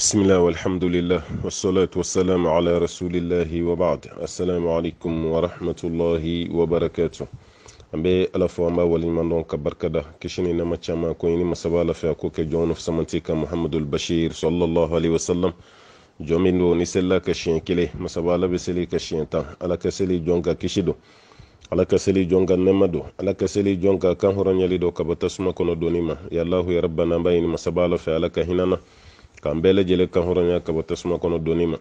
بسم الله والحمد لله والصلاة والسلام على رسول الله وبعد السلام عليكم ورحمة الله وبركاته أبي ألا فوما والإيمان دونك بركة كشيني نما تشاما كويني مسابا لفيا كوك جون سمنتيك محمد البشير صلى الله عليه وسلم جومين دو نسلا كشين كلي مسابا لبسلي كشين تان ألا كسلي جونك كشيدو ألا كسلي جونك نمدو ألا كسلي جونك كان هران يلي دو كبتسما كنو دونيما يا الله يا ربنا باين مسابا لفيا لك هنانا kan bɛɛ lajɛle kan hɔrɔnya ka bɔ tasuma kɔnɔ dɔɔni ma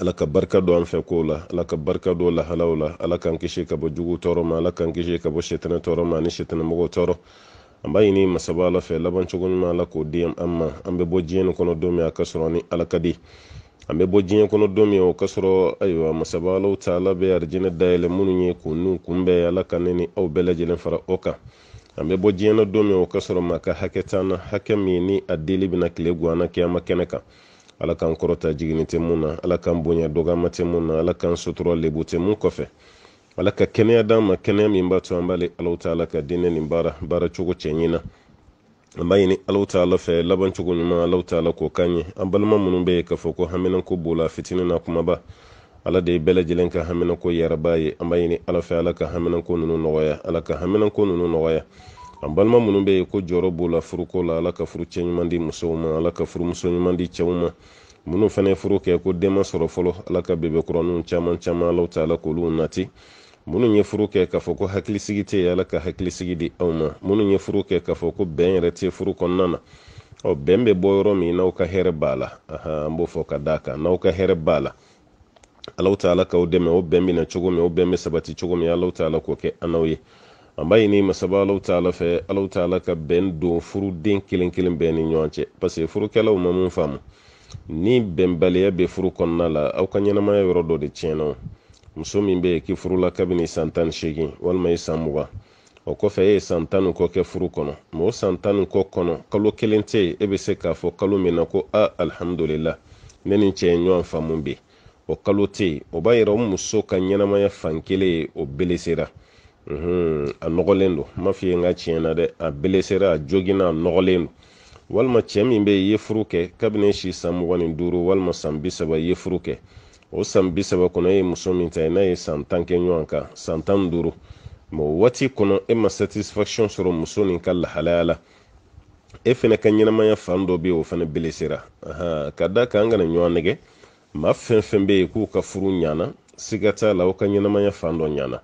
ala ka barika don an fɛ kow la ala ka barika don lahalaw la ala kan kisi ka bɔ jugu tɔɔrɔ ma ala kan kisi ka bɔ sɛtɛnɛ tɔɔrɔ ma ani sɛtɛnɛmɔgɔw tɔɔrɔ an b'a ɲini masaba ala fɛ labancogo ɲuman ala k'o di an ma an bɛ bɔ diɲɛ ni kɔnɔ don min a ka sɔrɔ ni ala ka di an bɛ bɔ diɲɛ kɔnɔ don min o ka sɔrɔ ayiwa masaba alaw ta ala bɛ arijɛnɛ dayɛlɛ minnu ye k'u nu kunbɛn ala ka ne ni aw bɛɛ lajɛlen fara o kan anbe bo jiɲɛna domin o ka sɔrɔ ma ka hakɛ tana hakɛ min ni a deli bena kile guana kiyama kɛnɛ kan ala kan kɔrɔta jiginin tɛ mun na ala kan boya dɔgɔma tɛ mun na ala kan sutura lebu tɛ mun kɔfɛ ala ka kɛnɛya da ma kɛnɛya min b'a to an b'ale alaw taala ka dinɛ nin baara baara cogo cɛ ɲina an b'a ɲini alaw taala fɛ laban cogo ɲuman alaw taala k'o kan ɲɛ an balima minnu be ye k'a fɔ ko haminako bola fitini na kumaba ala de bɛlajɛlen ka haminako yɛrɛba ye an b'a ɲini ala fɛ ala ka haminako nunu nɔgɔya ala ka haminako nunu nɔgɔya an balima minnu be ko jɔrɔ b'o la furuko la ala ka furu cɛɲuman di musow ma ala ka furu muso ɲuman di cɛw ma minnu fɛnɛ furu kɛ ko denma sɔrɔ fɔlɔ ala ka bebɛkuraninw caaman caaman alaw ta ala k'olu nati minnu ye furu kɛ k'a fɔ ko hakilisigi tɛ ye ala ka hakilisigi di aw ma minnu ye furu kɛ k'a fɔ ko bɛn yɛrɛ tɛ furu kɔnɔna na ɔ bɛn bɛ bɔ yɔrɔ min n'aw ka hɛrɛ b'a la aha an b'o fɔ ka daa kan n'aw ka hɛrɛ b'a la alaw ta ala k'aw dɛmɛ o bɛn bina cogo min o bɛn bɛ sabati cogo min alaw ta ala k'o kɛ an naw ye an b'a ɲini masaba alaw taala fɛ alaw taala ka bɛn don furuden kelen kelen bɛɛ ni ɲɔgɔn cɛ parseke furukɛlaw ma mun faamu ni bɛnbaliya be furu kɔnɔna la aw ka ɲɛnamaya yɔrɔ dɔ de tiɲɛna muso min be ye ki furula kabini san tani segin walima i san muga o kɔfɛ e ye san tani kɔ kɛ furu kɔnɔ mao san tani kɔ kɔnɔ kalo kelen tɛ ye e be se k'a fɔ kalo min na ko a alhamdulila ne ni cɛ ɲɔgɔn faamu be o kalo tɛ ye o b'a yira o muso ka ɲɛnamaya fan kelen ye o belesera a nɔgɔlen don n ma f'i n ka tiɲɛ na dɛ a belesera a joginna a nɔgɔlen don walima cɛ min bɛ ye furu kɛ kabini si san mugan ni duuru walima san bi saba ye furu kɛ o san bi saba kɔnɔ e ye muso min ta ye n'a ye san tan kɛ ɲɔgɔn kan san tan ni duuru mɛ o waati kɔnɔ e ma satisfaction sɔrɔ muso nin ka lahalaya la e fɛnɛ ka ɲɛnamaya fan dɔ bɛ yen o fana belesera ka da kan an kana ɲɔgɔn nɛgɛ maa fɛn fɛn bɛ yen k'u ka furu ɲana siga t'a la aw ka ɲɛnamaya fan dɔ ɲana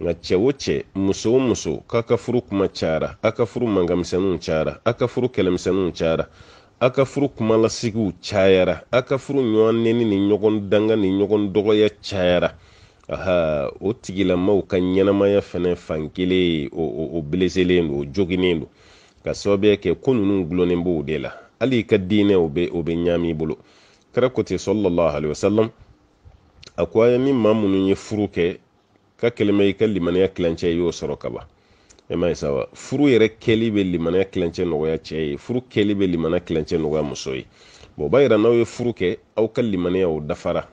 nka cɛ o cɛ muso o muso k'a ka furu kuma cara a ka furu mangamisɛnninw cara a ka furu kɛlɛmisɛnninw cara a ka furu kumalasigiw cayara a ka furu ɲɔgɔn neni ni ɲɔgɔn danga ni ɲɔgɔn dɔgɔya cayara aha o tigilamaw ka ɲɛnamaya fɛnɛ fankelen o, o, o beleselen don o joginen don ka sababuya kɛ ko ninnu gulonnen b'o de la hali i ka diinɛ o bɛ o bɛ ɲaami bolo kɛra ko ten sɔlɔlɔ alayhi wa sallam a ko a ye ni maa minnu ye furu kɛ ka kɛlɛma i ka limaniya kilancɛ i y'o sɔrɔ kaban e ma ye sawa furu yɛrɛ kɛli bɛ limaniya kilancɛ nɔgɔya cɛ ye furu kɛli bɛ limaniya kilancɛ nɔgɔya muso ye o b'a yira n'aw ye furu kɛ aw ka limaniya o dafara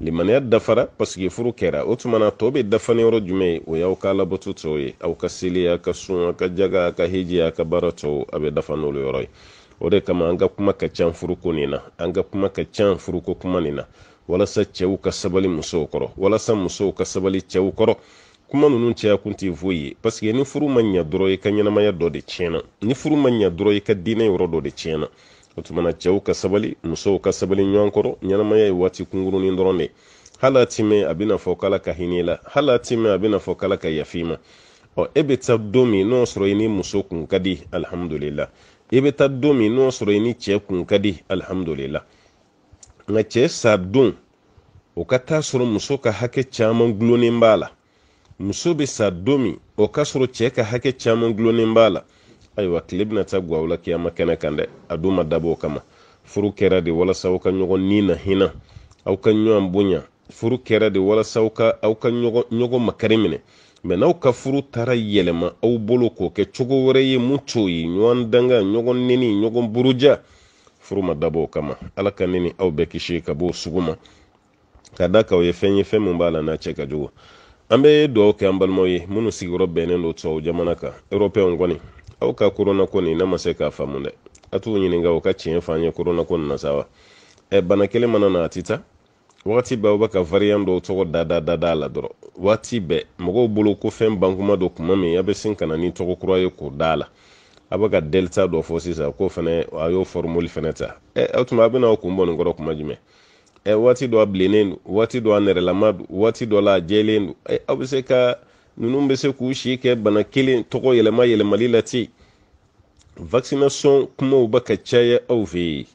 limaniya dafara paseke furu kɛra o tuma na tɔ bɛ dafani yɔrɔ jumɛn ye o y'aw ka alabato tɔw ye aw ka seli aw ka sun aw ka jaga aw ka heji aw ka baara tɔw a bɛ dafa n'olu yɔrɔ ye o de kama an ka kuma ka ca furuko nin na an ka kuma ka ca furuko kuma nin na walasa cɛw ka sabali musow kɔrɔ walasa musow ka sabali cɛw kɔrɔ kuma ninnu caya kun tɛ foyi ye paseke ni furu ma ɲa dɔrɔn i ka ɲɛnamaya dɔ de tiɲɛna ni furu ma ɲa dɔrɔn i ka diinɛ yɔrɔ dɔ de tiɲɛna o tumana cɛw ka sabali musow ka sabali ɲɔgɔn kɔrɔ ɲɛnamaya ye waati kunkurunin dɔrɔn de hali a ti a bɛna fɔ k'ala ka hinɛ la hali a ti a bɛna fɔ k'ala ka yafi ɔ e bɛ taa don min n'o sɔrɔ i ni muso kun ka di alihamudulila i e bɛ taa don min n'o sɔrɔ i ni cɛ kun ka di alihamudulila nka cɛ sa don o ka taa sɔrɔ muso ka hakɛ caman gulonnen b'a la muso bɛ sa don min o ka sɔrɔ cɛ ka hakɛ caman gulonnen b'a la ayiwa tile bɛna taa guwaw la kiyama kɛnɛ kan dɛ a don ma dabɔ kama furu kɛra de walasa aw ka ɲɔgɔn ni na hinɛ aw ka ɲɔgɔn bonya furu kɛra de walasa aw ka aw ka ɲɔgɔn makari minɛ mɛ n'aw ka furu taara yɛlɛma aw bolo k'o kɛ cogo wɛrɛ ye mun t'o ye ɲɔgɔn danga ɲɔgɔn neni ɲɔgɔn buruja furuma dabo kama ala ka ne ni aw bɛɛ kisi ka bɔ o sugu ka da kan o ye fɛn ye fɛn min b'a la n'a cɛ ka jugu an bɛ dugawu kɛ an balimaw ye minnu sigiyɔrɔ bɛnnen don tubabu jamana kan erɔpiyɛnw kɔni aw ka korona ko nin ne ma se k'a faamu dɛ a t'u ɲininka u ka tiɲɛ fɔ an ye korona ko nin na sa wa ɛ e, bana kelen mana na a ti taa wagati bɛɛ u bɛ ka variant dɔw tɔgɔ da da da da a la dɔrɔn waati bɛɛ mɔgɔw bolo ko fɛn bankuma don tuma min a bɛ sin ka na ni tɔgɔ kura ye k'o da a la a bɛ ka delta dɔ fɔ sisan ko fɛnɛ a y'o fɔrimoli fɛnɛ ta ɛ o tuma a bɛna o kun bɔ nin kɔrɔ kuma jumɛn ɛ waati dɔ a bilennen don waati dɔ a nɛrɛlama don waati dɔ la a jɛlen don ɛ aw bɛ se ka ninnu be se k'u si kɛ bana kelen tɔgɔ yɛlɛma yɛlɛmali la ten vaccination kumaw bɛ ka caya aw fɛ yen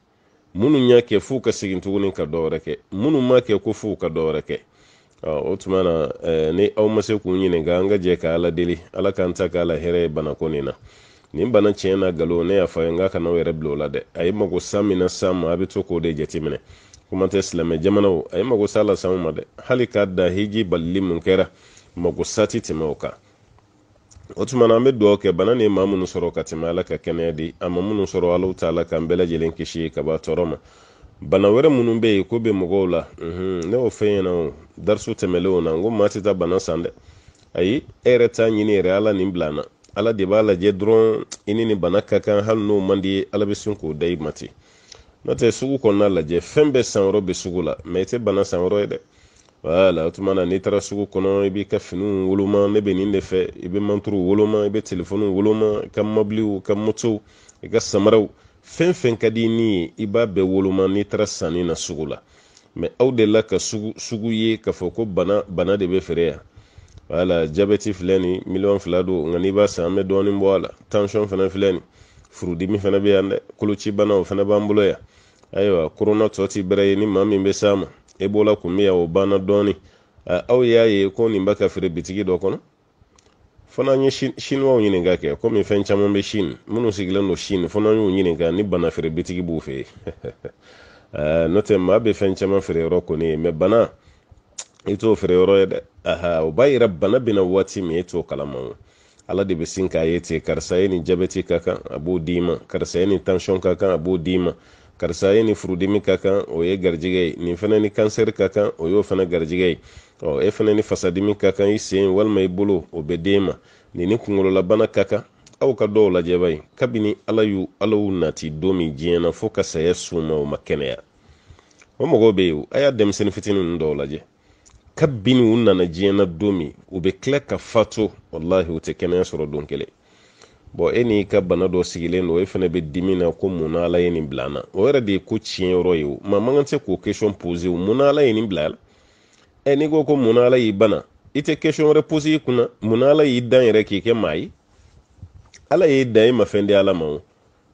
minnu y'a kɛ f'u ka segin tuguni ka dɔ wɛrɛ kɛ minnu m'a kɛ ko f'u ka dɔ wɛrɛ kɛ o tuma na ni aw ma se k'u ɲininka an ka jɛ ka ala deli ala k'an ta k'a la hɛrɛ ye banako nin na nin bana tiɲɛ na galo ne y'a fɔ ye n k'a kana aw yɛrɛ bila o la dɛ a ye mago san min na san ma a bɛ to k'o de jateminɛ kuma tɛ silamɛ jamanaw a ye mago sa la sanw ma dɛ hali k'a da hiji balili mun kɛra mago sa ti tɛmɛ o kan o tuma na an bɛ dugawu kɛ bana ni maa minnu sɔrɔ ka tɛmɛ ala ka kɛnɛya di a ma minnu sɔrɔ alaw ta ala k'an bɛɛ lajɛlen kisi ka bɔ tɔɔrɔ ma bana wɛrɛ minnu bɛ yen ko bɛ mɔgɔw la ne y'o fɛn ɲɛna o dariso tɛmɛlenw na n ko maa tɛ taa bana san dɛ ayi e yɛrɛ t'a ɲini yɛrɛ ala nin bila n na ala de b'a lajɛ dɔrɔn i ni nin bana ka kan hali n'o man di ala bɛ sin k'o da i ma ten n'o tɛ sugu kɔnɔna lajɛ fɛn bɛɛ sanyɔrɔ bɛ sugu la mɛ i tɛ bana sanyɔrɔ ye dɛ wala o tuma na n'i taara sugu kɔnɔ i b'i ka finiw woloma ne bɛ nin de fɛ i bɛ manturu woloma i bɛ telefɔniw woloma i ka mɔbiliw i ka motow i ka samaraw fɛn fɛn ka di i ni ye i b'a bɛɛ woloma n'i taara sanni na sugu la mɛ aw de la ka sugu sugu ye k'a fɔ ko bana bana de bɛ feere yan wala jabɛti filɛ nin miliyɔn fila don nka n'i b'a san an bɛ dɔɔnin bɔ a la tansiyɔn fana filɛ nin furudimi fana bɛ yan dɛ kolocibana o fana b'an bolo yan ayiwa korona tɔ ti bɛrɛ ye ni maa min bɛ s'a ma e b'o la kun bɛ yan o banna dɔɔnin aw y'a ye ko nin bɛ ka feere bitigi dɔ kɔnɔ fana an ye siniwaw ɲininka kɛ komi fɛn caman bɛ sini minnu sigilen don sini fana y'u ɲininka ni bana feere bitigi b'u fɛ yen n'o tɛ maa bɛ fɛn caman feere yɔrɔ kɔni ye mɛ bana i t'o feere yɔrɔ ye dɛ aha o b'a yira bana bɛna waati min e t'o kalama o ala de bɛ sin k'a ye ten karisa ye nin jabɛti ka kan a b'o d'i ma karisa ye nin tansiyɔn ka kan a b'o d'i ma karisa ye nin furudimi ka kan o ye garijɛgɛ ye nin fana ni kansɛri ka kan o y'o fana garijɛgɛ ye ɔ e fana ni fasadimi ka kan i sen walima i bolo o bɛ d'e ma nin ni kunkololabana ka kan aw ka dɔw lajɛ bani kabini ala y'u ala y'u nati don min diɲɛ fo ka saya s'u ma o ma kɛnɛya o mɔgɔw bɛ yen a y'a denmisɛnnin fitinin ninnu dɔw lajɛ kabini bin u nana diɲɛ na don min u bɛ tila ka fato walahi u tɛ kɛnɛya sɔrɔ don kelen bɔn e n'i ka bana dɔ sigilen don e fana bɛ dimi na ko munna ala ye nin bila n na o yɛrɛ de ye ko tiɲɛ yɔrɔ ye o maa man kan tɛ k'o question pose o munna ala ye nin bila a la ɛ n'i ko ko munna ala y'i bana i tɛ question wɛrɛ pose i kunna munna ala y'i dan yɛrɛ k'i kɛ maa ye ala y'e dan e ma fɛn di ala ma o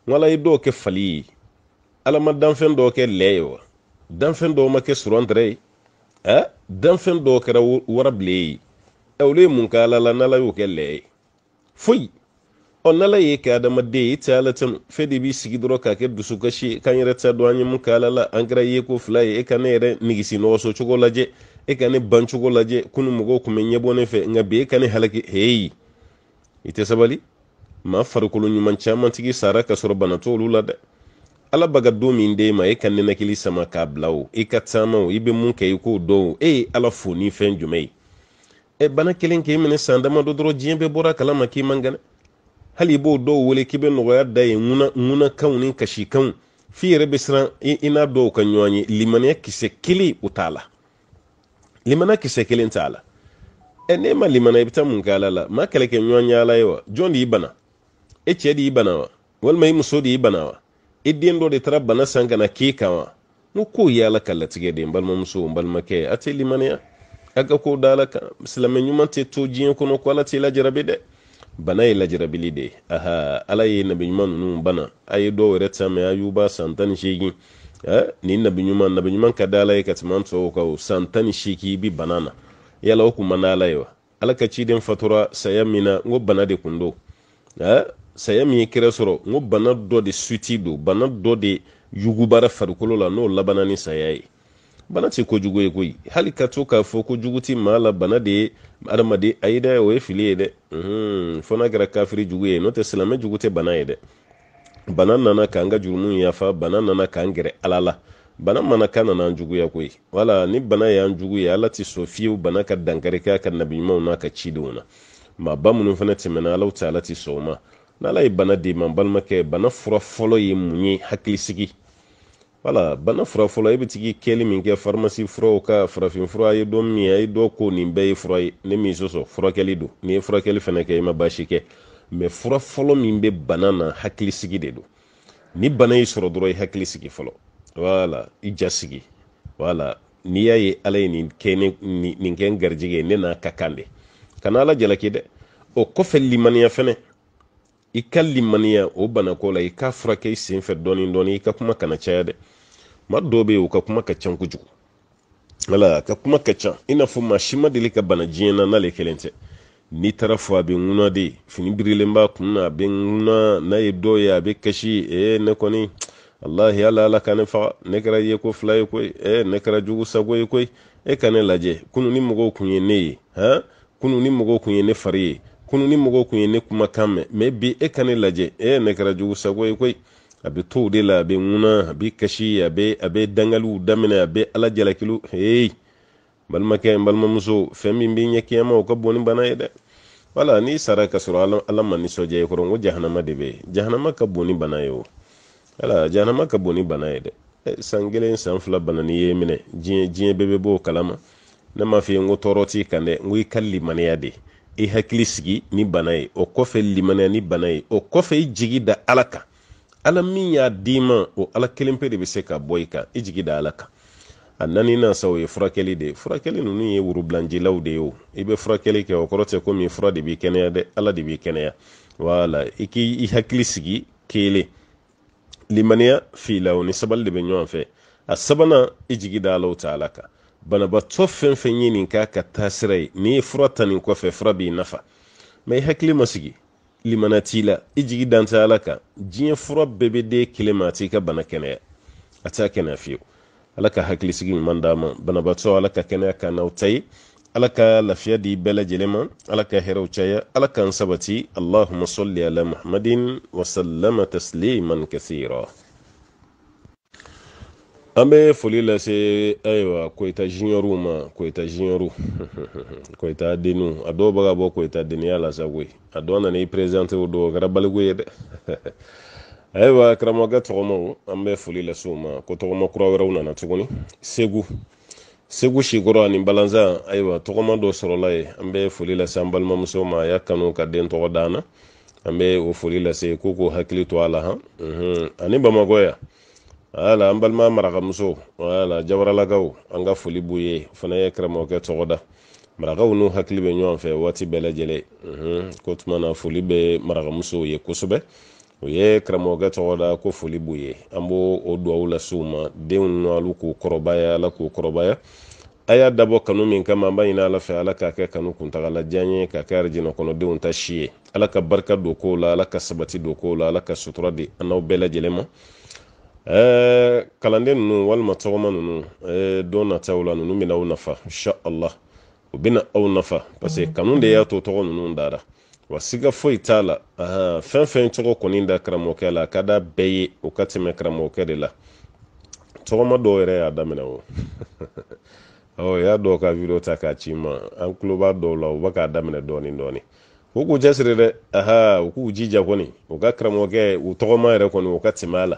n ala ye dɔw kɛ fali ye ala ma danfɛn dɔw kɛ lɛ ye wa danfɛn dɔw ma kɛ surɔn ye danfɛn dɔ kɛra warabile ye olu ye mun kɛ la n'ala y'o kɛ lɛ ye foyi ɔ n'ala y'e kɛ adamaden i tɛ ala tanu fɛn de b'i sigi dɔrɔn k'a kɛ dusukasi ye k'an yɛrɛ ta dɔn an ye mun kɛ la an kɛra ye ko fila ye e ka ne yɛrɛ nigisi nɔgɔso cogo lajɛ e ka ne ban cogo lajɛ kunu mɔgɔw tun bɛ ɲɛbɔ ne fɛ nka bi e ka ne halaki heyi i tɛ sabali maa farikolo ɲuman caman tigi sara ka sɔrɔ bana t'olu la dɛ ala baga don min d'e ma e ka ninakili sama k'a bila o i ka taama o i bɛ mun kɛ i k'o dɔn o e ye ala fo ni fɛn jumɛn ye ɛ bana kelen k'e minɛ san damadɔ dɔrɔn diɲɛ bɛɛ bɔra kala ma k'i man kɛnɛ hali i b'o dɔw wele k'i bɛ nɔgɔya da ye ŋuna ni kasikanw f'i yɛrɛ bɛ siran i n'a dɔw ka ɲɔgɔn ye limaniya kisɛ kelen o t'a la limaniya kisɛ kelen t'a la ɛ n'e ma limana i bɛ taa mun kɛ ala la maa kɛlɛkɛ ɲɔgɔn ye ala ye wa jɔn de y'i bana e cɛ de y'i bana wa walima i muso de y'i bana wa i den dɔ de taara bana san ka na k'i kan wa n ko ye kala ka latigɛ de ye mum balimamuso n make a tɛ limaniya a ka ko da ala kan silamɛ ɲuman tɛ to diɲɛ kɔnɔ ko ala t'i lajarabi dɛ bana ye lajarabili de ye aha ala ye nabi ɲuman ninnu bana a ye dɔw yɛrɛ ta mɛ a y'u ba san tan ni seegin nin nabi ɲuman nabi ɲuman ka da ye ka tɛmɛ an ko kan o san tan ni seegin i bi bana na yala o kun man di ala ye ala ka ciden fatura saya min na bana de kundo do saya min ye kɛra sɔrɔ n ko bana dɔ de suti don bana dɔ de yugubara farikolo la n'o labana ni saya ye bana tɛ kojugu ye koyi hali ka to k'a fɔ ko jugu tɛ maa la bana de ye adamaden ayi dɛ o ye fili ye dɛ fo n'a kɛra kafiri jugu ye n'o tɛ silamɛ jugu tɛ bana ye dɛ bana nana k'an ka jurumu yafa bana nana k'an gɛrɛ ala la bana mana ka nana an juguya koyi wala ni bana y'an jugu ye ala tɛ sɔn fiyewu bana ka dankari a ka nabiɲumanw n'a ka cidenw na maa ba minnu fana tɛmɛna alaw tɛ ala tɛ sɔn o ma n'ala ye bana d'i ma balimakɛ bana fura fɔlɔ ye mun ye hakilisigi wala bana fura fɔlɔ e bɛ tigi kɛli min kɛ farimasi furaw ka farafin fura ye dɔ min a ye dɔ ko nin bɛɛ ye fura ye ne min sɔsɔ furakɛli don n'i ye furakɛli fana kɛ i ma baasi kɛ mɛ fura fɔlɔ min bɛ bana na hakilisigi de don ni bana y'i sɔrɔ dɔrɔn i hakili fɔlɔ wala i ja wala n'i y'a ye ala ye nin kɛ ne nin kɛ n garijɛgɛ ye ne n'a ka kan de kana ala jalaki dɛ o kɔfɛ limaniya fɛnɛ i ka limaniya o banako la i k'a furakɛ i sen fɛ dɔɔni dɔɔni i ka kuma kana caya dɛ ma dɔw bɛ yen ka kuma ka ca kojugu wala ka kuma ka ca i n'a fɔ maa si ma deli ka bana diɲɛ na n'ale kelen tɛ n'i taara fɔ a bɛ ŋuna de fini birilen b'a kun na a bɛ ŋuna n'a ye dɔw ye a bɛ kasi ee ne kɔni alahi ala ala ka ne faga ne kɛra ye ko fila ye koyi ee ne kɛra jugu sago ye koyi e ka ne lajɛ kunun ni mɔgɔw kun ye ne ye han kunun ni mɔgɔw kun ye ne fari ye kunu ni mɔgɔw kun ye ne kuma kan mɛn mɛ bi e ka ne lajɛ e ne kɛra jugu sago ye koyi a bɛ to o de la a bɛ ŋuna a bɛ kasi a bɛ a bɛ dangaliw daminɛ a bɛ ala jalakilu heyi balimakɛ n balimamuso fɛn min bɛ ɲɛ kiyama o ka bon ni bana ye dɛ wala n'i sara ka sɔrɔ ala ala ma nisɔndiya i kɔrɔ n ko jahanama de bɛ yen jahanama ka bon ni bana ye o wala jahanama ka bon ni bana ye dɛ e, san kelen san fila bana n'i ye minɛ diɲɛ diɲɛ bɛɛ bɛ bɔ o kalama ne m'a f'i ye n ko tɔɔrɔ t'i kan dɛ n ko i ka limaniya de i hakili sigi ni bana ye o kɔfɛ limaniya ni bana ye o kɔfɛ i jigi da ala kan ala min y'a d'i ma o ala kelen pe de bɛ se ka bɔ i kan i jigi da ala kan a nani na sa o ye furakɛli de ye furakɛli ninnu ye wurubilanjilaw de ye o i bɛ furakɛli kɛ o kɔrɔ tɛ komi fura de b'i kɛnɛya dɛ ala de b'i kɛnɛya wala i k'i hakili sigi kelen limaniya filaw ni sabali de bɛ ɲɔgɔn fɛ a sabanan i jigi da alaw ta ala kan banabaatɔ fɛn fɛn ye nin k'a ka taasira ye n'i ye fura ta nin kɔfɛ fura b'i nafa mɛ i hakili ma sigi limana t'i la i jigi dan tɛ ala kan diɲɛ fura bɛɛ bɛ d'e kelen ma a t'i ka bana kɛnɛya a t'a kɛnɛya fiyewu ala ka hakilisigi ɲuman d'a ma banabaatɔ ala ka kɛnɛya k'a n'aw ta ye ala ka lafiya di bɛɛ lajɛlen ma ala ka hɛrɛw caya ala k'an sabati allahuma salli ala muhammadin wasallama tasliman kathira an bɛ foli lase ayiwa koyita jiyɔrɔw ma koyita jiyɔrɔw koyita denninw a dɔw bɛ bɔ koyita dennenya la sa koyi a dɔw nana i perezante o don o kɛra baliko ye dɛ ayiwa karamɔgɔkɛ tɔgɔmaw an bɛ foli lase u ma ko tɔgɔma kura wɛrɛw nana tuguni segu segu sikɔrɔ ani balanzan ayiwa tɔgɔma dɔ sɔrɔla ye an bɛ foli lase an balimamuso ma a y'a kanu ka den tɔgɔ d'an na an bɛ o foli lase ko k'o hakili to a la han ani bamakɔ yan wala an balima marakamuso wala jabaralakaw an ka foli b'u ye fana ye karamɔgɔkɛ tɔgɔda marakaw n'u hakili bɛ ɲɔgɔn fɛ waati bɛɛ lajɛlen ko tuma na foli bɛ marakamusow ye kosɛbɛ u ye karamɔgɔkɛ tɔgɔda ko foli b'u ye an b'o o duwawu lase u ma denw n'alu k'u kɔrɔbaya ala k'u kɔrɔbaya a y'a dabɔ kanu min kama an b'a ɲini ala fɛ ala k'a kɛ kanu kuntagalajan ye k'a kɛ arijinɛ kɔnɔdenw ta si ye ala ka barika don kow la ala ka sabati don kow la ala ka sutura di an n'aw bɛɛ lajɛlen ma ɛɛ eh, kalanden ninnu walima tɔgɔma ninnu ɛɛ eh, don nataw la ninnu bɛna aw nafa insha allah u bɛna aw nafa parce que kanu de y'a to tɔgɔ ninnu dara wa siga foyi t'a la fɛn fɛn tɔgɔ kɔni da karamɔgɔkɛ la ka da bɛɛ ye o ka tɛmɛ karamɔgɔkɛ de la tɔgɔma dɔw yɛrɛ y'a daminɛ o awɔ y'a dɔw ka video ta k'a ci ma an tulo b'a dɔw la u bɛ k'a daminɛ dɔɔnin dɔɔnin u k'u cɛsiri dɛ aha u k'u jija kɔni u ka karamɔgɔkɛ u tɔgɔma yɛrɛ kɔni u ka tɛmɛ a la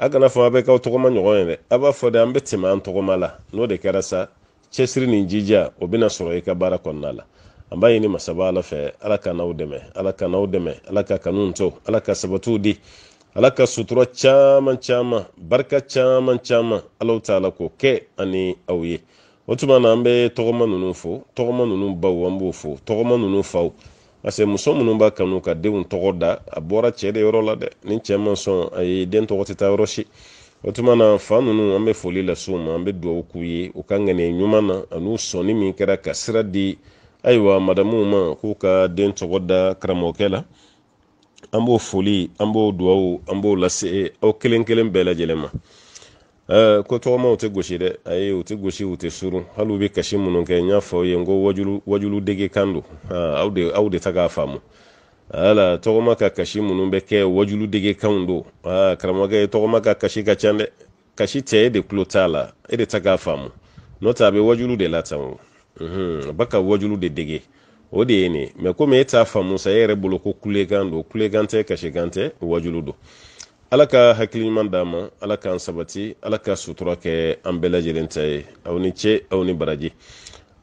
a kana fɔ a bɛ k'aw tɔgɔma ɲɔgɔn ye dɛ a b'a fɔ de an bɛ tɛmɛ an tɔgɔma la n'o de kɛra sa cɛsiri ni jija o bɛna sɔrɔ i ka baara kɔnɔna la an b'a ɲini masaba ala fɛ ala ka n'aw dɛmɛ ala ka n'aw dɛmɛ ala ka kanu to ala ka sabatiw di ala ka sutura caman caman barika caman caman alaw ta ala k'o kɛ ani aw ye o tuma na an bɛ tɔgɔma ninnu fo tɔgɔma ninnu baw an b'o fo tɔgɔma ninnu faw parce que muso minnu b'a kanu ka denw tɔgɔ da a bɔra cɛ de yɔrɔ la dɛ ni cɛ ma sɔn a ye den tɔgɔ tɛ taa yɔrɔ si o tuma na fa ninnu an bɛ foli lase u ma an bɛ dugawu k'u ye u ka ŋaniya ɲuman na an'u sɔnni min kɛra ka sira di ayiwa madamuw ma k'u ka den tɔgɔ da karamɔgɔkɛ la an b'o foli an b'o dugawu an b'o lase aw kelen kelen bɛɛ lajɛlen ma Eh, ko tɔgɔmaw tɛ gosi dɛ ayi u tɛ gosi u tɛ surun hali u bɛ kasi minnu kɛ n y'a fɔ aw ye n ko wajulu kan don aw de aw de ta k'a faamu wala tɔgɔma ka kasi minnu bɛ kɛ wajulu kanw don karamɔgɔkɛ tɔgɔma ka kasi ka ca dɛ kasi tɛ e de tulo t'a la e de ta k'a faamu n'o tɛ a bɛ wajulu de la o mhm, ba ka wajulu de dege o de ye nin ye mɛ komi e t'a faamu sa e yɛrɛ bolo ko kulekan don kulekan tɛ kasikan tɛ wajulu don ala ka hakiliɲuman d'a ma ala k'an sabati ala ka sutura kɛ an bɛɛ lajɛlen ta ye aw ni ce aw ni baraji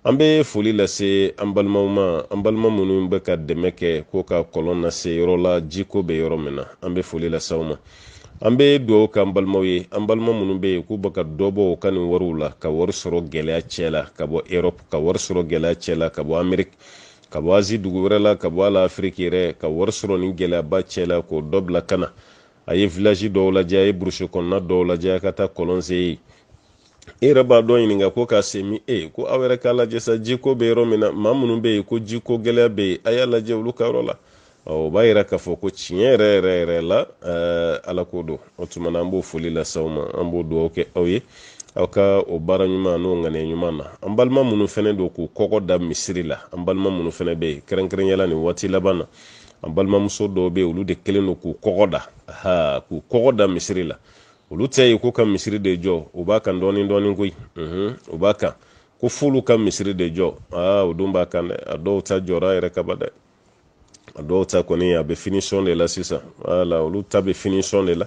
an bɛ foli lase an balimaw ma an balima minnu bɛ ka dɛmɛ kɛ ko ka kɔlɔn lase yɔrɔ la jiko bɛ yɔrɔ min na an bɛ foli lase ma an bɛ dugawu k'an balimaw ye an balima minnu bɛ yen k'u bɛ ka dɔ bɔ u ka nin wariw la ka wari sɔrɔ gɛlɛya cɛ la ka bɔ erɔpu ka wari sɔrɔ gɛlɛya cɛ la ka bɔ ameriki ka bɔ azi dugu wɛrɛ la ka bɔ a afiriki yɛrɛ ka wari sɔrɔ nin gɛlɛyaba cɛ la k'o dɔ bila ka na a ye vilaji dɔw lajɛ a ye burusi kɔnɔna dɔw lajɛ a ka taa kɔlɔn sen ye e yɛrɛ b'a dɔn ɲininka ko ka se min e ko aw yɛrɛ k'a lajɛ sa ko bɛ yɔrɔ min na maa minnu bɛ yen ko ko gɛlɛya bɛ yen a y'a lajɛ olu ka yɔrɔ la o b'a yira k'a fɔ ko tiɲɛ yɛrɛ yɛrɛ yɛrɛ la ala ko don o tuma na an b'o foli lase aw ma an b'o dugawu kɛ aw ye aw ka o baara ɲuman n'o ŋaniya ɲuman na an balima minnu fɛnɛ don k'u kɔkɔ da misiri la an balima minnu fɛnɛ bɛ yen kɛrɛnkɛrɛnnenya la nin waati laban na an balimamuso dɔw bɛ olu de kɛlen don k'u kɔgɔ da k'u kɔgɔ da misiri la olu tɛ ye ko ka misiri de jɔ u b'a kan dɔɔni dɔɔni koyi u b'a kan ko f'olu ka misiri de jɔ aa o dun b'a kan dɛ a dɔw ta jɔra yɛrɛ kaba dɛ a dɔw ta kɔni a bɛ finisɔn de la sisan wala olu ta bɛ finisɔn de la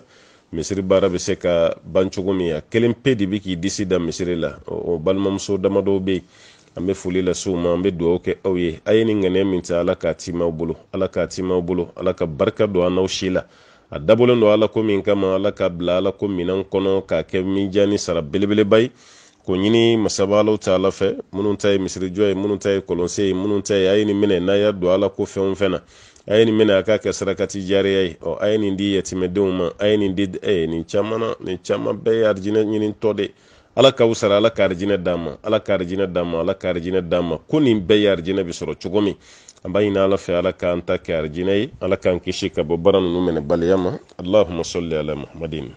misiri baara bɛ se ka ban cogo min a kelen pe de bɛ k'i disi da misiri la o balimamuso damadɔ bɛ yen an bɛ foli lase u ma an bɛ dugawu kɛ aw ye a ye nin ŋaniya min ta ala k'a timaw bolo ala k'a timaw bolo ala ka barika don an n'aw si la a dabɔlen don ala ko min kama ala ka bila ala ko minɛn kɔnɔ k'a kɛ minja ni sara belebeleba ye k'o ɲini masabaalaw ta ala fɛ minnu ta ye misirijɔ ye minnu ta ye kɔlɔnse ye minnu ta ye a ye nin minɛ n'a y'a don ala ko fɛn o fɛn na a ye nin minɛ a k'a kɛ sarakati jariya ye ɔ a ye nin di yatimɛdenw ma a ye nin di nin caman na nin caman bɛɛ ye arijinɛ ɲinitɔ de ye ala ka wusara ala ka arijinɛ dama ala ka arijinɛ dama ala ka arijinɛ dama ko nin bɛɛ ye arijinɛ bi sɔrɔ cogo mi an b'a ɲini ala fɛ ala kaan ta kɛ arijinɛ ye ala kaan kisi ka bɔ bara nunu mɛnɛ baliya ma allahuma sali ala muhamadin